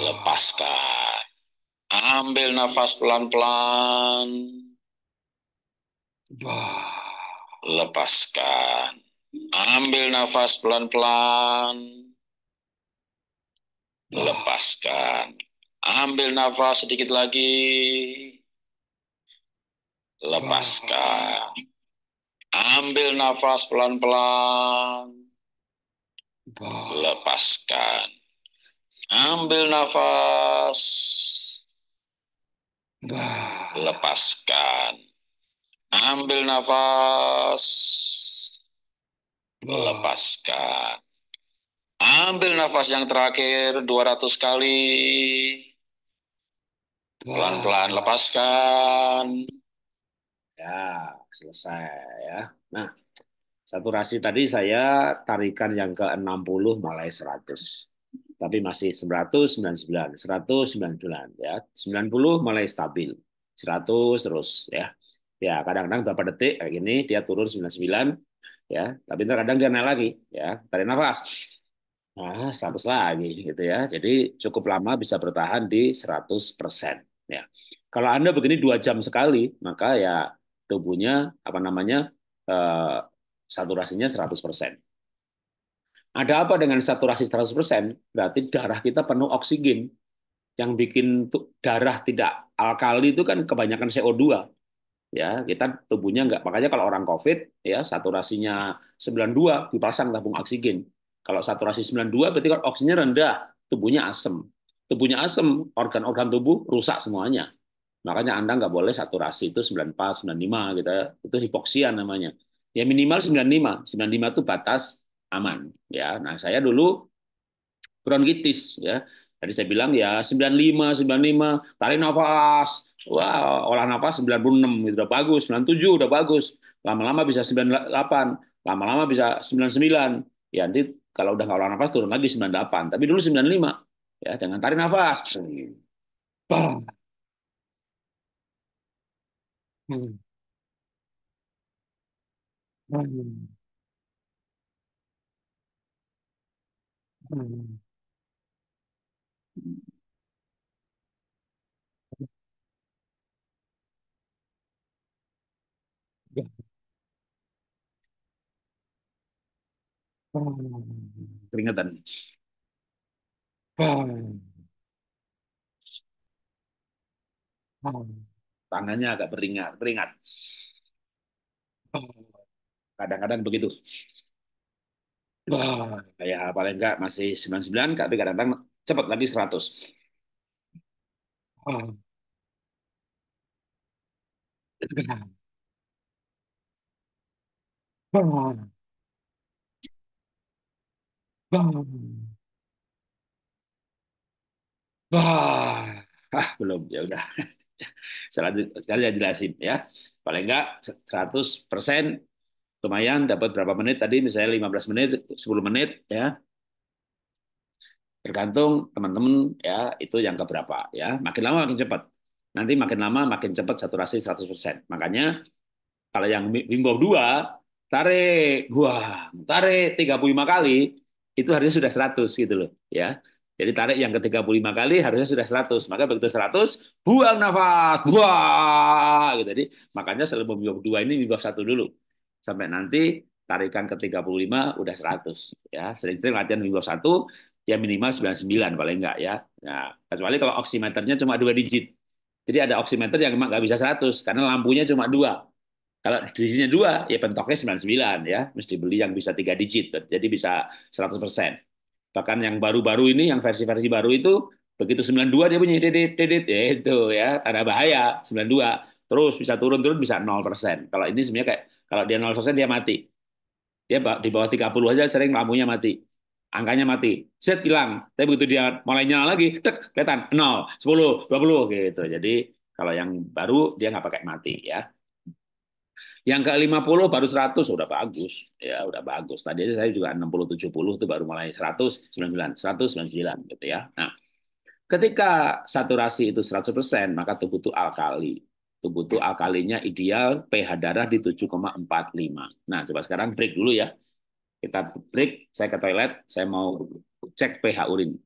Lepaskan. Ambil nafas pelan-pelan. Lepaskan. Ambil nafas pelan-pelan. Lepaskan. Ambil nafas sedikit lagi. Lepaskan. Ambil nafas pelan-pelan. Lepaskan. Ambil nafas. Lepaskan. Ambil nafas. Lepaskan. Ambil nafas yang terakhir 200 kali. Pelan-pelan lepaskan. Ya, selesai ya. Nah, saturasi tadi saya tarikan yang ke-60 mulai 100. Tapi masih 199, 199 ya. 90 mulai stabil. 100 terus ya. Ya, kadang-kadang berapa detik kayak gini dia turun 99 ya, tapi terkadang dia naik lagi ya. Tarik nafas. Nah, 100 lagi gitu ya. Jadi cukup lama bisa bertahan di 100% ya. Kalau Anda begini dua jam sekali, maka ya tubuhnya apa namanya uh, saturasinya 100%. Ada apa dengan saturasi 100%? Berarti darah kita penuh oksigen. Yang bikin darah tidak alkali itu kan kebanyakan CO2. Ya, kita tubuhnya enggak. Makanya kalau orang COVID, ya saturasinya 92 dipasang tabung oksigen. Kalau saturasi 92 berarti kan oksigennya rendah, tubuhnya asem. Tubuhnya asem, organ-organ tubuh rusak semuanya. Makanya Anda nggak boleh saturasi itu 94, 95 gitu ya. Itu hipoksia namanya. Ya minimal 95. 95 itu batas aman ya. Nah, saya dulu bronkitis ya. jadi saya bilang ya 95, 95, tarik nafas. Wah, olah nafas 96 gitu udah bagus, 97 udah bagus. Lama-lama bisa 98, lama-lama bisa 99. Ya nanti kalau udah nggak olah nafas turun lagi 98, tapi dulu 95 ya dengan tarik nafas. Bang Hmm. Hmm. Hmm. Ya. Hmm. Keringetan. Hmm. Hmm tangannya agak beringat, beringat. Oh, kadang-kadang begitu. Wah, kayak paling enggak masih 99, tapi kadang-kadang cepat lagi 100. Bangun. Bah. Ah, belum. Ya udah. Sekarang saya jelasin ya. Paling enggak 100 persen lumayan dapat berapa menit tadi misalnya 15 menit 10 menit ya tergantung teman-teman ya itu yang keberapa ya makin lama makin cepat nanti makin lama makin cepat saturasi 100% makanya kalau yang bimbo dua tarik wah tarik 35 kali itu harusnya sudah 100 gitu loh ya jadi tarik yang ke-35 kali harusnya sudah 100. Maka begitu 100, buang nafas, buang. Gitu. Jadi makanya selalu dua 2 ini bawah satu dulu. Sampai nanti tarikan ke-35 udah 100. Ya, sering-sering latihan bawah satu ya minimal 99 paling enggak ya. Nah, kecuali kalau oximeternya cuma dua digit. Jadi ada oximeter yang memang nggak bisa 100 karena lampunya cuma dua. Kalau digitnya dua, ya pentoknya 99 ya. Mesti beli yang bisa tiga digit. Jadi bisa 100 persen. Bahkan yang baru-baru ini, yang versi-versi baru itu, begitu 92 dia punya dedit dedit ya itu ya, ada bahaya, 92. Terus bisa turun-turun bisa 0%. Kalau ini sebenarnya kayak, kalau dia 0% dia mati. Dia di bawah 30 aja sering lampunya mati. Angkanya mati. Set hilang. Tapi begitu dia mulai nyala lagi, tek, kelihatan 0, 10, 20 gitu. Jadi kalau yang baru dia nggak pakai mati ya. Yang ke 50 baru 100 udah bagus. Ya, udah bagus. Tadi aja saya juga 60 70 itu baru mulai 100 99 100 99 gitu ya. Nah, ketika saturasi itu 100%, maka tubuh itu alkali. Tubuh itu alkalinya ideal pH darah di 7,45. Nah, coba sekarang break dulu ya. Kita break, saya ke toilet, saya mau cek pH urin.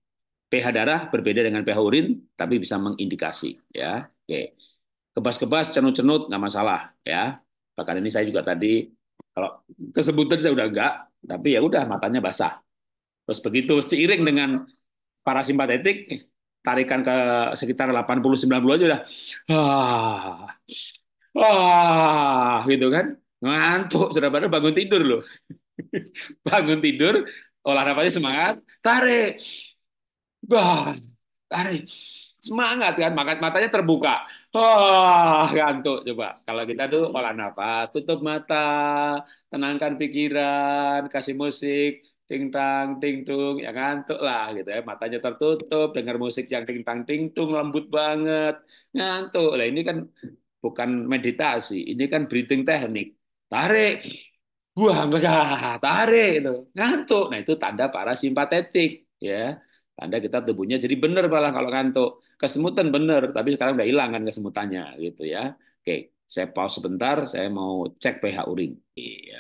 pH darah berbeda dengan pH urin, tapi bisa mengindikasi. Ya, oke. Kebas-kebas, cenut-cenut, nggak masalah. Ya, Bahkan ini saya juga tadi kalau kesebutan saya udah enggak, tapi ya udah matanya basah. Terus begitu seiring dengan para simpatetik tarikan ke sekitar 80-90 aja udah ah, ah gitu kan. Ngantuk, sudah pada bangun tidur loh. *laughs* bangun tidur, olahraganya semangat, tarik. Wah, tarik semangat kan makan matanya terbuka oh ngantuk coba kalau kita tuh olah nafas tutup mata tenangkan pikiran kasih musik ting tang ting tung ya ngantuk lah gitu ya matanya tertutup dengar musik yang ting tang ting tung lembut banget ngantuk lah ini kan bukan meditasi ini kan breathing teknik tarik buang tarik itu ngantuk nah itu tanda parasimpatetik ya tanda kita tubuhnya jadi benar malah kalau ngantuk kesemutan bener, tapi sekarang udah hilang kan kesemutannya gitu ya. Oke, saya pause sebentar, saya mau cek pH urin. Iya.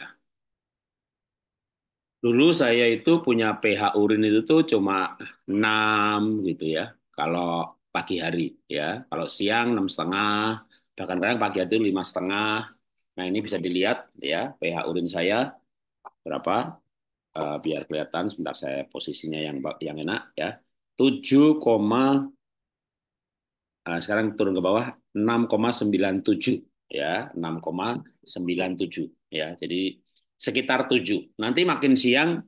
Dulu saya itu punya pH urin itu tuh cuma 6 gitu ya. Kalau pagi hari ya. Kalau siang enam setengah, bahkan kadang pagi hari lima setengah. Nah ini bisa dilihat ya pH urin saya berapa? Eh, biar kelihatan. Sebentar saya posisinya yang yang enak ya. koma Nah, sekarang turun ke bawah 6,97 ya, 6,97 ya. Jadi sekitar 7. Nanti makin siang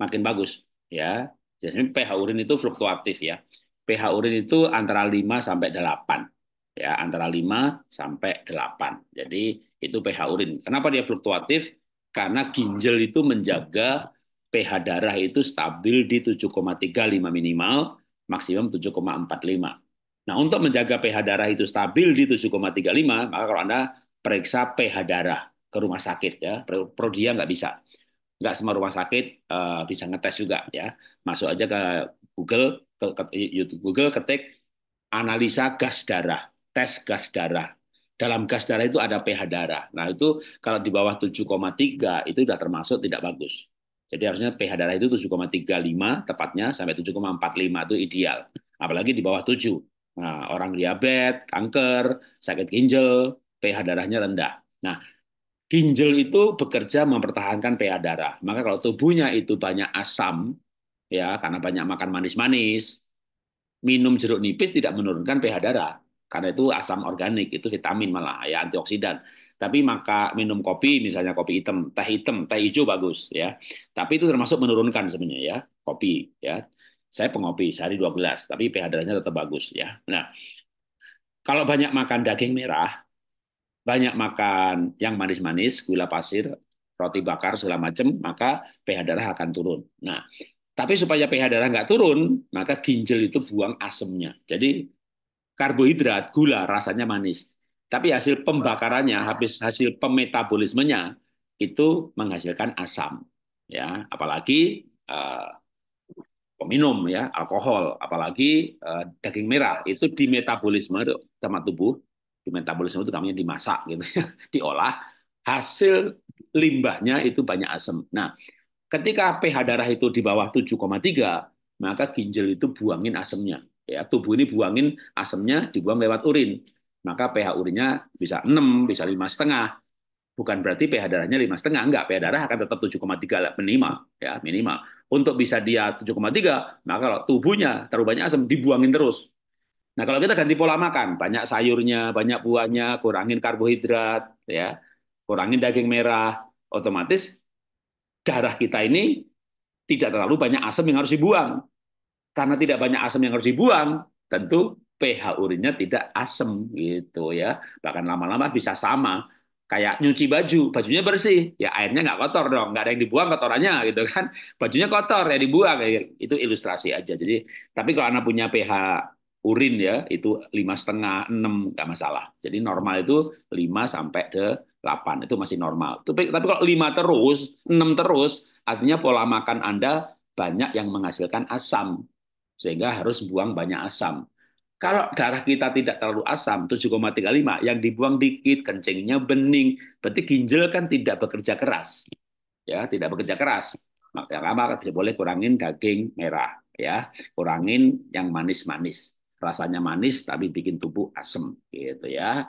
makin bagus ya. jadi pH urin itu fluktuatif ya. pH urin itu antara 5 sampai 8 ya, antara 5 sampai 8. Jadi itu pH urin. Kenapa dia fluktuatif? Karena ginjal itu menjaga pH darah itu stabil di 7,35 minimal, maksimum 7,45 Nah, untuk menjaga pH darah itu stabil di 7,35, maka kalau Anda periksa pH darah ke rumah sakit ya, prodia nggak bisa. Nggak semua rumah sakit uh, bisa ngetes juga ya. Masuk aja ke Google, ke, ke YouTube Google ketik analisa gas darah, tes gas darah. Dalam gas darah itu ada pH darah. Nah, itu kalau di bawah 7,3 itu sudah termasuk tidak bagus. Jadi harusnya pH darah itu 7,35 tepatnya sampai 7,45 itu ideal. Apalagi di bawah 7 Nah, orang diabetes, kanker, sakit ginjal, pH darahnya rendah. Nah, ginjal itu bekerja mempertahankan pH darah. Maka kalau tubuhnya itu banyak asam, ya karena banyak makan manis-manis, minum jeruk nipis tidak menurunkan pH darah. Karena itu asam organik, itu vitamin malah, ya antioksidan. Tapi maka minum kopi, misalnya kopi hitam, teh hitam, teh hijau bagus ya. Tapi itu termasuk menurunkan sebenarnya ya, kopi ya. Saya pengopi sehari 12, tapi pH darahnya tetap bagus ya. Nah, kalau banyak makan daging merah, banyak makan yang manis-manis, gula pasir, roti bakar segala macam, maka pH darah akan turun. Nah, tapi supaya pH darah nggak turun, maka ginjal itu buang asemnya. Jadi karbohidrat, gula rasanya manis. Tapi hasil pembakarannya, habis hasil pemetabolismenya itu menghasilkan asam. Ya, apalagi uh, peminum ya alkohol apalagi uh, daging merah itu di metabolisme sama tubuh di metabolisme itu namanya dimasak gitu ya *laughs* diolah hasil limbahnya itu banyak asam nah ketika pH darah itu di bawah 7,3 maka ginjal itu buangin asamnya ya tubuh ini buangin asamnya dibuang lewat urin maka pH urinnya bisa 6 bisa lima setengah bukan berarti pH darahnya lima setengah enggak pH darah akan tetap 7,3 minimal ya minimal untuk bisa dia 7,3, maka kalau tubuhnya terlalu banyak asam dibuangin terus. Nah, kalau kita ganti pola makan, banyak sayurnya, banyak buahnya, kurangin karbohidrat, ya, kurangin daging merah, otomatis darah kita ini tidak terlalu banyak asam yang harus dibuang. Karena tidak banyak asam yang harus dibuang, tentu pH urinnya tidak asam gitu ya. Bahkan lama-lama bisa sama kayak nyuci baju, bajunya bersih, ya airnya nggak kotor dong, nggak ada yang dibuang kotorannya *laughs* gitu kan, bajunya kotor ya dibuang, ya. itu ilustrasi aja. Jadi tapi kalau anak punya pH urin ya itu lima setengah enam nggak masalah. Jadi normal itu 5 sampai ke delapan itu masih normal. Tapi, tapi kalau lima terus, enam terus, artinya pola makan Anda banyak yang menghasilkan asam. Sehingga harus buang banyak asam. Kalau darah kita tidak terlalu asam, 7,35, yang dibuang dikit, kencingnya bening, berarti ginjal kan tidak bekerja keras. Ya, tidak bekerja keras. Maka apa kan boleh kurangin daging merah, ya. Kurangin yang manis-manis. Rasanya manis tapi bikin tubuh asam gitu ya.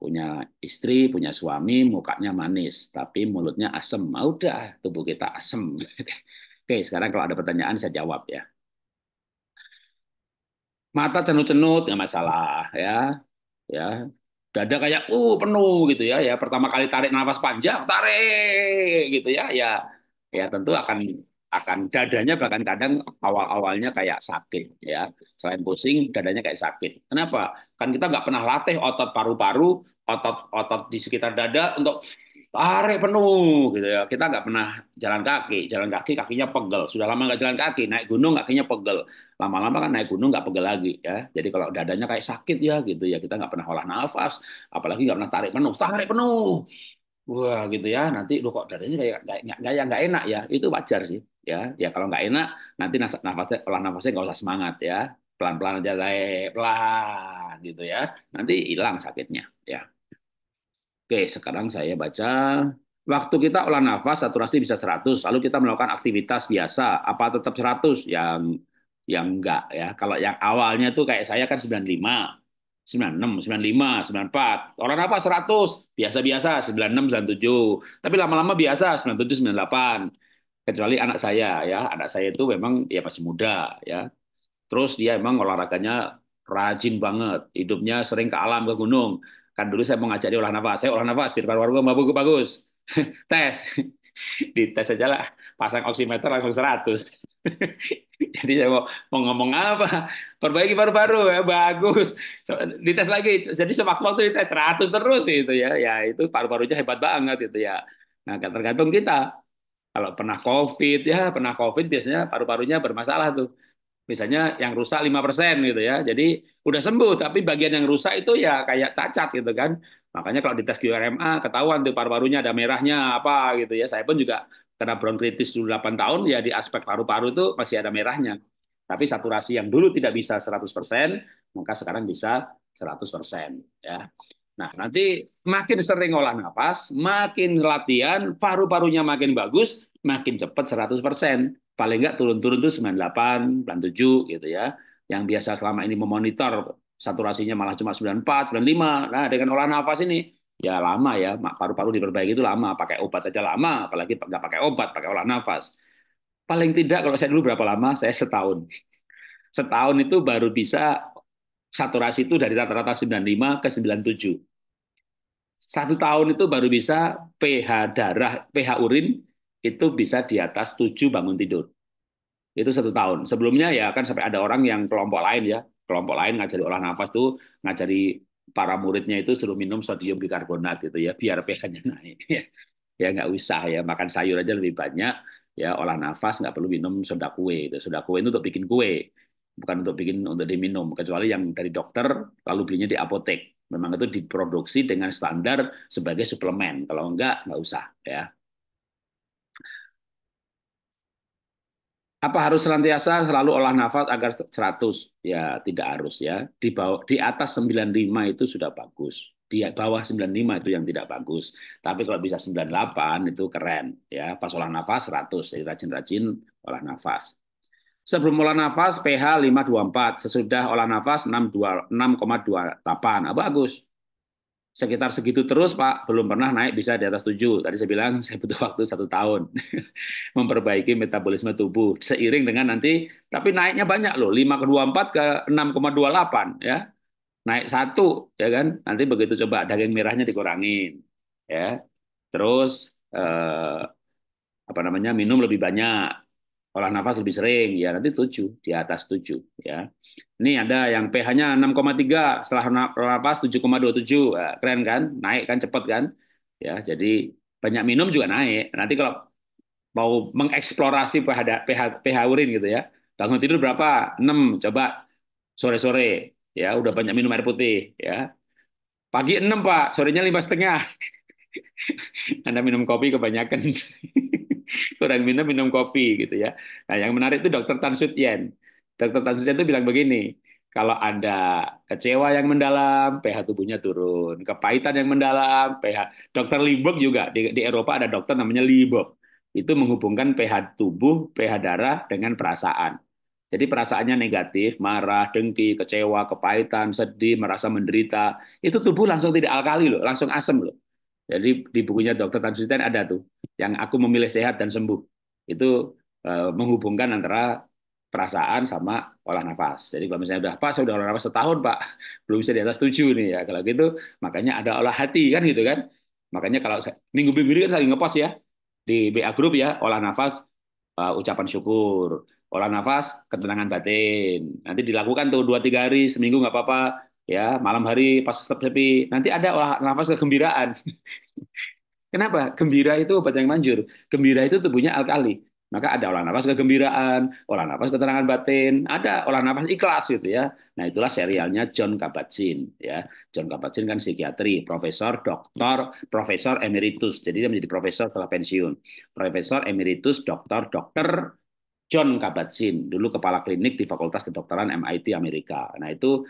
Punya istri, punya suami, mukanya manis, tapi mulutnya asam. Mau dah, tubuh kita asam. *laughs* Oke, sekarang kalau ada pertanyaan saya jawab ya mata cenut-cenut ya nggak masalah ya ya dada kayak uh penuh gitu ya ya pertama kali tarik nafas panjang tarik gitu ya ya ya tentu akan akan dadanya bahkan kadang awal-awalnya kayak sakit ya selain pusing dadanya kayak sakit kenapa kan kita nggak pernah latih otot paru-paru otot otot di sekitar dada untuk tarik penuh gitu ya. Kita nggak pernah jalan kaki, jalan kaki kakinya pegel. Sudah lama nggak jalan kaki, naik gunung kakinya pegel. Lama-lama kan naik gunung nggak pegel lagi ya. Jadi kalau dadanya kayak sakit ya gitu ya. Kita nggak pernah olah nafas, apalagi nggak pernah tarik penuh, tarik penuh. Wah gitu ya, nanti lu kok dadanya kayak kayak nggak enak ya. Itu wajar sih ya. Ya kalau nggak enak, nanti nafasnya, olah nafasnya nggak usah semangat ya. Pelan-pelan aja, tarik pelan gitu ya. Nanti hilang sakitnya ya. Oke, sekarang saya baca. Waktu kita olah nafas, saturasi bisa 100, lalu kita melakukan aktivitas biasa. Apa tetap 100? Yang yang enggak ya. Kalau yang awalnya tuh kayak saya kan 95, 96, 95, 94. Olah nafas 100, biasa-biasa 96, 97. Tapi lama-lama biasa 97, 98. Kecuali anak saya ya. Anak saya itu memang ya masih muda ya. Terus dia emang olahraganya rajin banget, hidupnya sering ke alam, ke gunung Kan dulu saya mengajari olah nafas. Saya olah nafas, biar paru-paru gue bagus. Tes. *laughs* Di tes aja lah, pasang oximeter langsung 100. *laughs* Jadi saya mau, mau ngomong apa? Perbaiki paru-paru ya bagus. di tes lagi. Jadi sewaktu waktu di tes 100 terus gitu ya. Ya itu paru-parunya hebat banget gitu ya. Nah, tergantung kita. Kalau pernah COVID ya, pernah COVID biasanya paru-parunya bermasalah tuh misalnya yang rusak 5% gitu ya. Jadi udah sembuh tapi bagian yang rusak itu ya kayak cacat gitu kan. Makanya kalau dites QRMA ketahuan tuh paru-parunya ada merahnya apa gitu ya. Saya pun juga kena bronkitis dulu 8 tahun ya di aspek paru-paru itu masih ada merahnya. Tapi saturasi yang dulu tidak bisa 100%, maka sekarang bisa 100% ya. Nah, nanti makin sering olah nafas, makin latihan, paru-parunya makin bagus, makin cepat 100% paling nggak turun-turun tuh 98, 97 gitu ya. Yang biasa selama ini memonitor saturasinya malah cuma 94, 95. Nah, dengan olah nafas ini ya lama ya, mak paru-paru diperbaiki itu lama, pakai obat aja lama, apalagi nggak pakai obat, pakai olah nafas. Paling tidak kalau saya dulu berapa lama? Saya setahun. *laughs* Setahun itu baru bisa saturasi itu dari rata-rata 95 ke 97. Satu tahun itu baru bisa pH darah, pH urin itu bisa di atas 7 bangun tidur. Itu satu tahun. Sebelumnya ya kan sampai ada orang yang kelompok lain ya, kelompok lain ngajari olah nafas tuh ngajari para muridnya itu suruh minum sodium bikarbonat gitu ya, biar pH-nya naik. *laughs* Ya, ya nggak usah ya, makan sayur aja lebih banyak, ya olah nafas nggak perlu minum soda kue. Gitu. Soda kue itu untuk bikin kue, bukan untuk bikin untuk diminum. Kecuali yang dari dokter, lalu belinya di apotek. Memang itu diproduksi dengan standar sebagai suplemen. Kalau enggak, nggak usah ya. apa harus senantiasa selalu olah nafas agar 100? Ya, tidak harus ya. Di bawah di atas 95 itu sudah bagus. Di bawah 95 itu yang tidak bagus. Tapi kalau bisa 98 itu keren ya. Pas olah nafas 100, jadi rajin-rajin olah nafas. Sebelum olah nafas pH 524, sesudah olah nafas 6,28. Nah, bagus sekitar segitu terus Pak, belum pernah naik bisa di atas 7. Tadi saya bilang saya butuh waktu satu tahun *laughs* memperbaiki metabolisme tubuh seiring dengan nanti, tapi naiknya banyak loh, 24 ke 6,28 ya. Naik satu ya kan, nanti begitu coba daging merahnya dikurangin ya. Terus eh, apa namanya minum lebih banyak olah nafas lebih sering ya nanti 7 di atas 7 ya. Ini ada yang pH-nya 6,3 setelah olah nafas 7,27. keren kan? Naik kan cepat kan? Ya, jadi banyak minum juga naik. Nanti kalau mau mengeksplorasi pH pH, pH urin gitu ya. Bangun tidur berapa? 6. Coba sore-sore ya udah banyak minum air putih ya. Pagi 6, Pak. Sorenya lima setengah. *laughs* Anda minum kopi kebanyakan. *laughs* *laughs* kurang minum minum kopi gitu ya. Nah yang menarik itu dokter Tan Sut Yen. Dokter Tan Sut Yen itu bilang begini, kalau ada kecewa yang mendalam, pH tubuhnya turun. Kepahitan yang mendalam, pH. Dokter Libok juga di, di Eropa ada dokter namanya Libok Itu menghubungkan pH tubuh, pH darah dengan perasaan. Jadi perasaannya negatif, marah, dengki, kecewa, kepahitan, sedih, merasa menderita, itu tubuh langsung tidak alkali loh, langsung asem loh. Jadi di bukunya Dr. Sutan ada tuh yang aku memilih sehat dan sembuh. Itu eh, menghubungkan antara perasaan sama olah nafas. Jadi kalau misalnya udah pas udah olah nafas setahun Pak, *laughs* belum bisa di atas tujuh nih ya. Kalau gitu makanya ada olah hati kan gitu kan. Makanya kalau minggu-minggu ini kan lagi ngepas ya di BA Group ya olah nafas uh, ucapan syukur, olah nafas ketenangan batin. Nanti dilakukan tuh dua tiga hari seminggu nggak apa-apa ya malam hari pas sepi nanti ada olah nafas kegembiraan *laughs* kenapa gembira itu obat yang manjur gembira itu tubuhnya alkali maka ada olah nafas kegembiraan olah nafas keterangan batin ada olah nafas ikhlas gitu ya nah itulah serialnya John Kabat-Zinn ya John Kabat-Zinn kan psikiatri profesor doktor profesor emeritus jadi dia menjadi profesor setelah pensiun profesor emeritus doktor dokter John Kabat-Zinn, dulu kepala klinik di Fakultas Kedokteran MIT Amerika. Nah, itu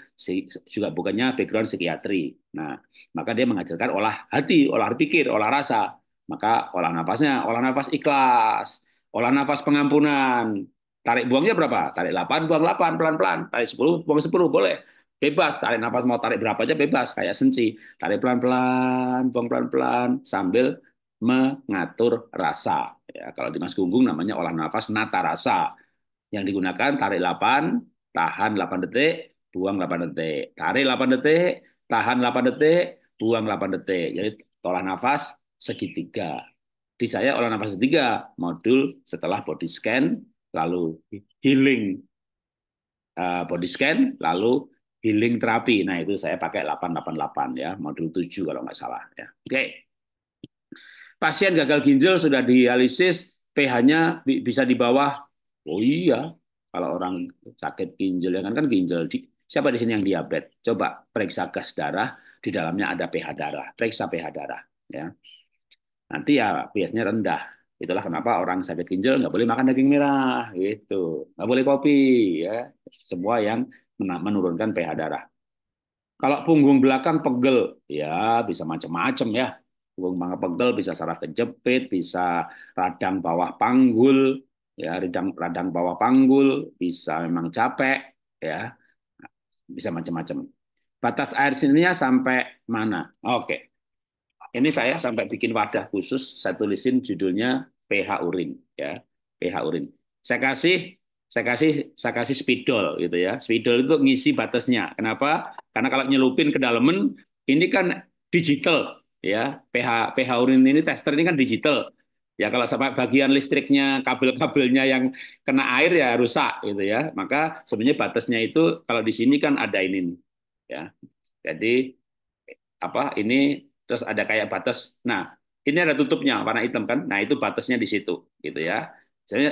juga bukannya background psikiatri. Nah, maka dia mengajarkan olah hati, olah pikir, olah rasa. Maka olah nafasnya, olah nafas ikhlas, olah nafas pengampunan. Tarik buangnya berapa? Tarik 8, buang 8, pelan-pelan. Tarik 10, buang 10, boleh. Bebas, tarik nafas mau tarik berapa aja bebas, kayak senci. Tarik pelan-pelan, buang pelan-pelan, sambil mengatur rasa. Ya, kalau di Mas Gunggung namanya olah nafas nata rasa. Yang digunakan tarik 8, tahan 8 detik, buang 8 detik. Tarik 8 detik, tahan 8 detik, buang 8 detik. Jadi olah nafas segitiga. Di saya olah nafas segitiga, modul setelah body scan, lalu healing uh, body scan, lalu healing terapi. Nah itu saya pakai 888 ya, modul 7 kalau nggak salah. ya Oke. Okay pasien gagal ginjal sudah dialisis pH-nya bisa di bawah. Oh iya, kalau orang sakit ginjal ya kan kan ginjal di, siapa di sini yang diabetes? Coba periksa gas darah, di dalamnya ada pH darah. Periksa pH darah ya. Nanti ya ph rendah. Itulah kenapa orang sakit ginjal nggak boleh makan daging merah gitu. Nggak boleh kopi ya. Semua yang menurunkan pH darah. Kalau punggung belakang pegel, ya bisa macam-macam ya. Wong pegel bisa saraf kejepit, bisa radang bawah panggul, ya radang radang bawah panggul, bisa memang capek, ya bisa macam-macam. Batas air sininya sampai mana? Oke. Ini saya sampai bikin wadah khusus, saya tulisin judulnya pH urin, ya pH urin. Saya kasih saya kasih saya kasih spidol gitu ya. Spidol itu ngisi batasnya. Kenapa? Karena kalau nyelupin ke dalaman, ini kan digital ya pH pH urin ini tester ini kan digital ya kalau sampai bagian listriknya kabel-kabelnya yang kena air ya rusak gitu ya maka sebenarnya batasnya itu kalau di sini kan ada ini ya jadi apa ini terus ada kayak batas nah ini ada tutupnya warna hitam kan nah itu batasnya di situ gitu ya misalnya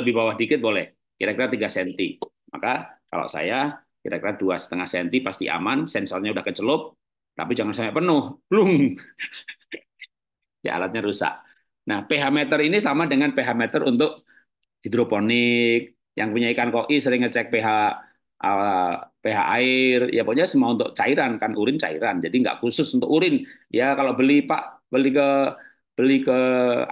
lebih, bawah dikit boleh kira-kira 3 senti maka kalau saya kira-kira dua setengah senti pasti aman sensornya udah kecelup tapi jangan sampai penuh, plung. *laughs* ya alatnya rusak. Nah, pH meter ini sama dengan pH meter untuk hidroponik. Yang punya ikan koi sering ngecek pH ah, pH air, ya pokoknya semua untuk cairan kan urin cairan. Jadi nggak khusus untuk urin. Ya kalau beli Pak, beli ke beli ke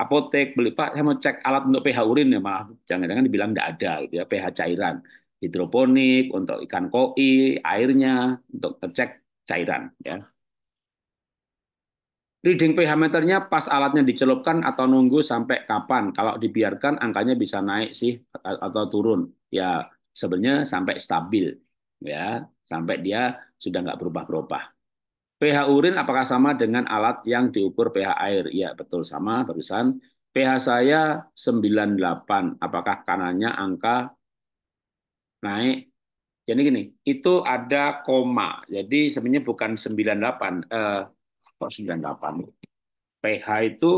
apotek, beli Pak, saya mau cek alat untuk pH urin ya malah jangan-jangan dibilang nggak ada gitu ya pH cairan. Hidroponik untuk ikan koi, airnya untuk ngecek cairan ya reading pH meternya pas alatnya dicelupkan atau nunggu sampai kapan? Kalau dibiarkan angkanya bisa naik sih atau turun. Ya sebenarnya sampai stabil ya, sampai dia sudah nggak berubah-berubah. pH urin apakah sama dengan alat yang diukur pH air? Ya betul sama barusan. pH saya 98. Apakah kanannya angka naik? Jadi gini, itu ada koma. Jadi sebenarnya bukan 98 eh kok 98 pH itu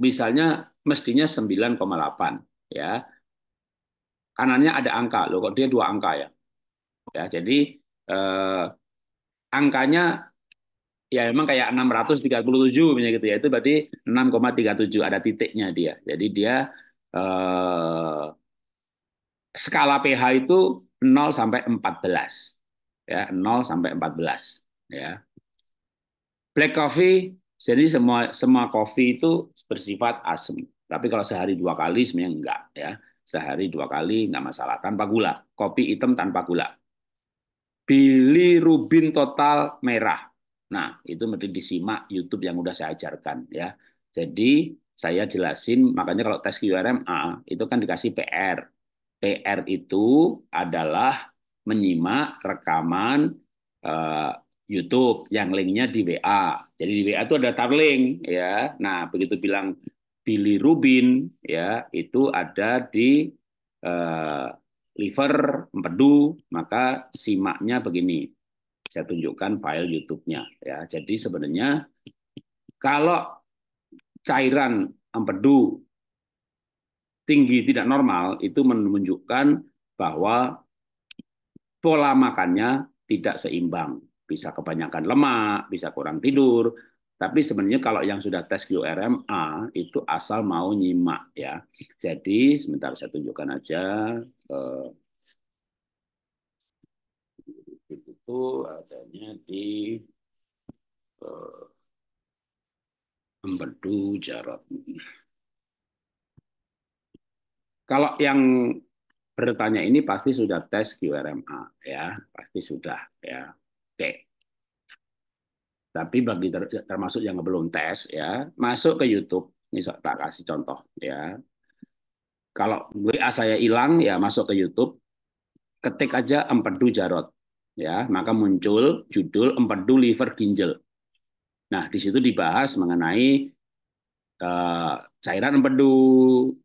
misalnya mestinya 9,8 ya kanannya ada angka loh kok dia dua angka ya ya jadi eh, angkanya ya memang kayak 637 misalnya gitu ya itu berarti 6,37 ada titiknya dia jadi dia eh, skala pH itu 0 sampai 14 ya 0 sampai 14 ya Black coffee, jadi semua semua kopi itu bersifat asam. Tapi kalau sehari dua kali sebenarnya enggak ya. Sehari dua kali enggak masalah tanpa gula. Kopi hitam tanpa gula. Pilih rubin total merah. Nah, itu mesti disimak YouTube yang udah saya ajarkan ya. Jadi saya jelasin makanya kalau tes QRMA itu kan dikasih PR. PR itu adalah menyimak rekaman eh, YouTube yang linknya di WA. Jadi di WA itu ada tarlink ya. Nah begitu bilang Billy Rubin ya itu ada di uh, liver empedu maka simaknya begini. Saya tunjukkan file YouTube-nya ya. Jadi sebenarnya kalau cairan empedu tinggi tidak normal itu menunjukkan bahwa pola makannya tidak seimbang bisa kebanyakan lemak, bisa kurang tidur. Tapi sebenarnya kalau yang sudah tes QRMA itu asal mau nyimak ya. Jadi sebentar saya tunjukkan aja eh, itu adanya di eh, Embedu Jarot. Kalau yang bertanya ini pasti sudah tes QRMA ya, pasti sudah ya. Oke. Tapi bagi ter termasuk yang belum tes ya, masuk ke YouTube. Ini tak kasih contoh ya. Kalau WA saya hilang ya masuk ke YouTube, ketik aja empedu jarot ya, maka muncul judul empedu liver ginjal. Nah, di situ dibahas mengenai eh, cairan empedu,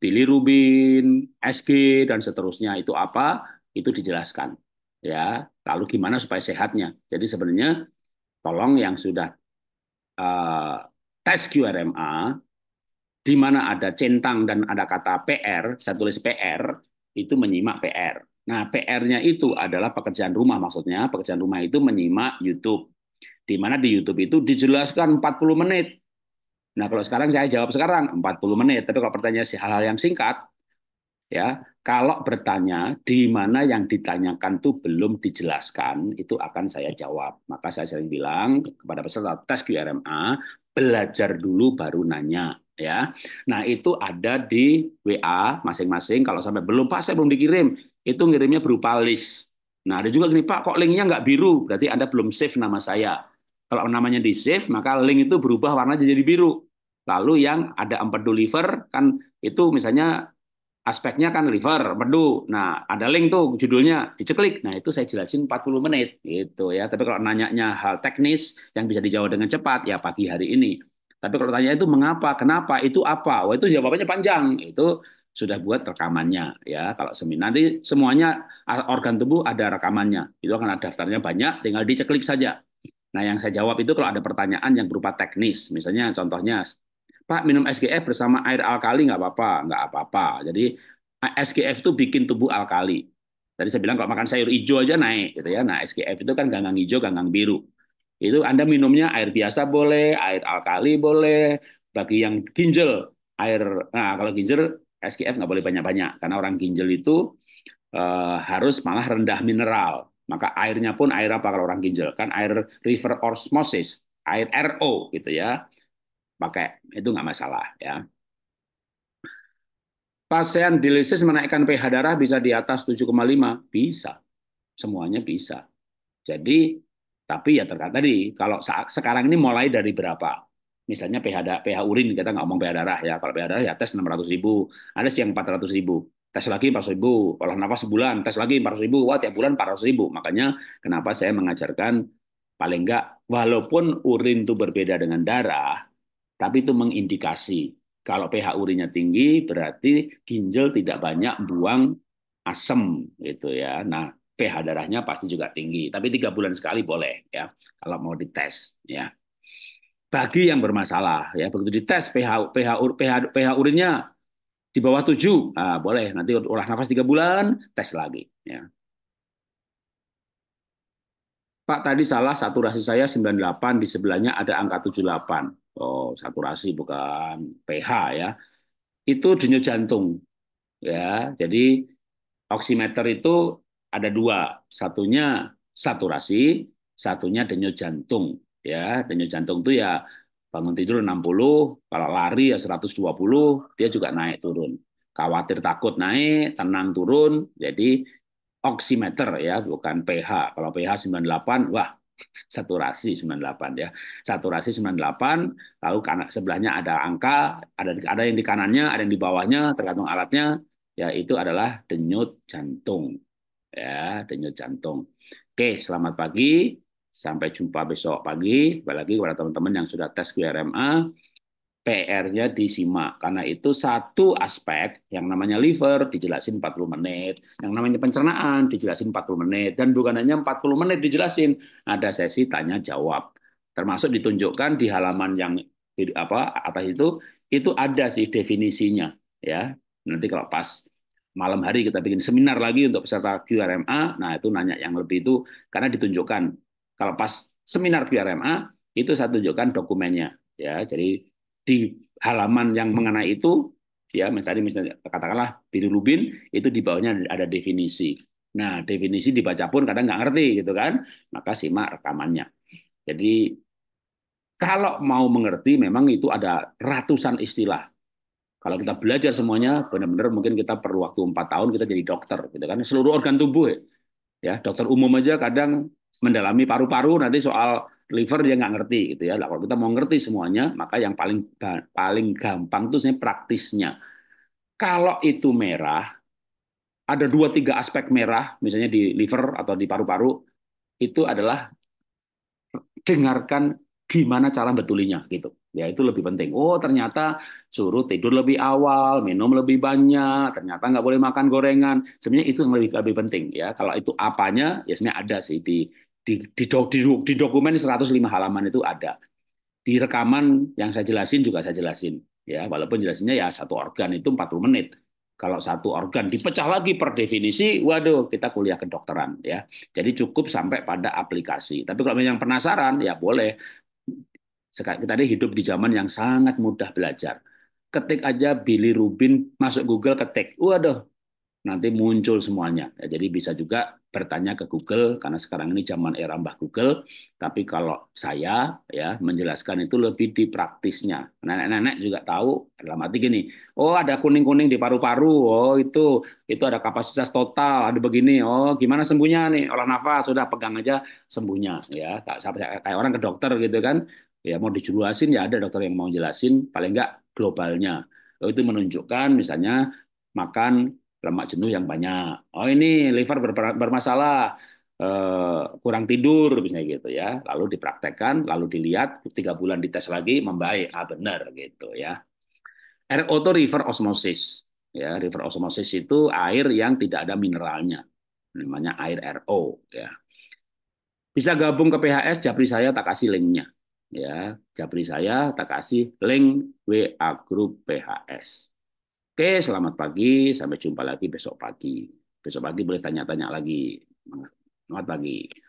bilirubin, SG dan seterusnya itu apa? Itu dijelaskan ya lalu gimana supaya sehatnya jadi sebenarnya tolong yang sudah uh, tes QRMA di mana ada centang dan ada kata PR saya tulis PR itu menyimak PR nah PR-nya itu adalah pekerjaan rumah maksudnya pekerjaan rumah itu menyimak YouTube di mana di YouTube itu dijelaskan 40 menit nah kalau sekarang saya jawab sekarang 40 menit tapi kalau pertanyaan hal-hal yang singkat ya kalau bertanya di mana yang ditanyakan tuh belum dijelaskan itu akan saya jawab maka saya sering bilang kepada peserta tes QRMA belajar dulu baru nanya ya nah itu ada di WA masing-masing kalau sampai belum Pak saya belum dikirim itu ngirimnya berupa list nah ada juga gini Pak kok linknya nggak biru berarti Anda belum save nama saya kalau namanya di save maka link itu berubah warna jadi biru lalu yang ada empat deliver kan itu misalnya aspeknya kan liver, merdu. Nah, ada link tuh judulnya, diceklik. Nah, itu saya jelasin 40 menit gitu ya. Tapi kalau nanyanya hal teknis yang bisa dijawab dengan cepat ya pagi hari ini. Tapi kalau tanya itu mengapa, kenapa, itu apa? Wah, itu jawabannya panjang. Itu sudah buat rekamannya ya. Kalau seminar nanti semuanya organ tubuh ada rekamannya. Itu akan ada daftarnya banyak, tinggal diceklik saja. Nah, yang saya jawab itu kalau ada pertanyaan yang berupa teknis, misalnya contohnya Pak minum SGF bersama air alkali nggak apa-apa, nggak apa-apa. Jadi SGF itu bikin tubuh alkali. Tadi saya bilang kalau makan sayur hijau aja naik gitu ya. Nah, SGF itu kan ganggang hijau, ganggang biru. Itu Anda minumnya air biasa boleh, air alkali boleh. Bagi yang ginjal, air nah kalau ginjal SGF nggak boleh banyak-banyak karena orang ginjal itu eh, harus malah rendah mineral. Maka airnya pun air apa kalau orang ginjal? Kan air river osmosis, air RO gitu ya pakai itu nggak masalah ya. Pasien dialisis menaikkan pH darah bisa di atas 7,5 bisa, semuanya bisa. Jadi tapi ya terkait tadi kalau saat, sekarang ini mulai dari berapa? Misalnya pH pH urin kita nggak ngomong pH darah ya. Kalau pH darah ya tes 600 ribu, ada sih yang 400 ribu. Tes lagi 400 ribu, olah nafas sebulan, tes lagi 400 ribu, wah tiap bulan 400 ribu. Makanya kenapa saya mengajarkan paling nggak walaupun urin itu berbeda dengan darah, tapi itu mengindikasi kalau pH urinnya tinggi berarti ginjal tidak banyak buang asam gitu ya. Nah, pH darahnya pasti juga tinggi, tapi tiga bulan sekali boleh ya kalau mau dites ya. Bagi yang bermasalah ya begitu dites pH pH pH pH urinnya di bawah 7, nah, boleh nanti olah nafas tiga bulan tes lagi ya. Pak tadi salah saturasi saya 98 di sebelahnya ada angka 78 oh, saturasi bukan pH ya itu denyut jantung ya jadi oximeter itu ada dua satunya saturasi satunya denyut jantung ya denyut jantung itu ya bangun tidur 60 kalau lari ya 120 dia juga naik turun khawatir takut naik tenang turun jadi oximeter ya bukan pH kalau pH 98 wah saturasi 98 ya. Saturasi 98, lalu kanan sebelahnya ada angka, ada ada yang di kanannya, ada yang di bawahnya tergantung alatnya, yaitu adalah denyut jantung. Ya, denyut jantung. Oke, selamat pagi. Sampai jumpa besok pagi. Kembali lagi kepada teman-teman yang sudah tes QRMA. PR-nya disimak. Karena itu satu aspek yang namanya liver dijelasin 40 menit, yang namanya pencernaan dijelasin 40 menit, dan bukan hanya 40 menit dijelasin, ada sesi tanya jawab. Termasuk ditunjukkan di halaman yang apa atas itu itu ada sih definisinya ya. Nanti kalau pas malam hari kita bikin seminar lagi untuk peserta QRMA, nah itu nanya yang lebih itu karena ditunjukkan kalau pas seminar QRMA itu saya tunjukkan dokumennya ya. Jadi di halaman yang mengenai itu ya misalnya, misalnya katakanlah bilirubin itu di bawahnya ada definisi. Nah, definisi dibaca pun kadang nggak ngerti gitu kan. Maka simak rekamannya. Jadi kalau mau mengerti memang itu ada ratusan istilah. Kalau kita belajar semuanya benar-benar mungkin kita perlu waktu empat tahun kita jadi dokter gitu kan. Seluruh organ tubuh ya. Dokter umum aja kadang mendalami paru-paru nanti soal liver dia nggak ngerti gitu ya. Nah, kalau kita mau ngerti semuanya, maka yang paling paling gampang itu sebenarnya praktisnya. Kalau itu merah, ada dua tiga aspek merah, misalnya di liver atau di paru-paru, itu adalah dengarkan gimana cara betulinya gitu. Ya itu lebih penting. Oh ternyata suruh tidur lebih awal, minum lebih banyak, ternyata nggak boleh makan gorengan. Sebenarnya itu yang lebih lebih penting ya. Kalau itu apanya, ya sebenarnya ada sih di di, di, di, di dokumen 105 halaman itu ada. Di rekaman yang saya jelasin juga saya jelasin. ya Walaupun jelasinnya ya satu organ itu 40 menit. Kalau satu organ dipecah lagi per definisi, waduh kita kuliah kedokteran ya. Jadi cukup sampai pada aplikasi. Tapi kalau yang penasaran ya boleh. Sekarang kita ini hidup di zaman yang sangat mudah belajar. Ketik aja Billy Rubin masuk Google ketik, waduh nanti muncul semuanya. Ya, jadi bisa juga bertanya ke Google karena sekarang ini zaman era Mbah Google. Tapi kalau saya ya menjelaskan itu lebih di praktisnya. Nenek-nenek juga tahu dalam arti gini, oh ada kuning-kuning di paru-paru, oh itu itu ada kapasitas total, ada begini, oh gimana sembuhnya nih olah nafas sudah pegang aja sembuhnya ya. Kayak orang ke dokter gitu kan, ya mau dijelasin ya ada dokter yang mau jelasin paling enggak globalnya. Oh, itu menunjukkan misalnya makan lemak jenuh yang banyak. Oh ini liver bermasalah, eh, kurang tidur misalnya gitu ya. Lalu dipraktekkan, lalu dilihat tiga bulan dites lagi membaik. Ah benar gitu ya. RO itu river osmosis. Ya, river osmosis itu air yang tidak ada mineralnya. Namanya air RO ya. Bisa gabung ke PHS, Japri saya tak kasih linknya. Ya, Japri saya tak kasih link WA grup PHS Oke, selamat pagi. Sampai jumpa lagi besok pagi. Besok pagi boleh tanya-tanya lagi. Selamat pagi.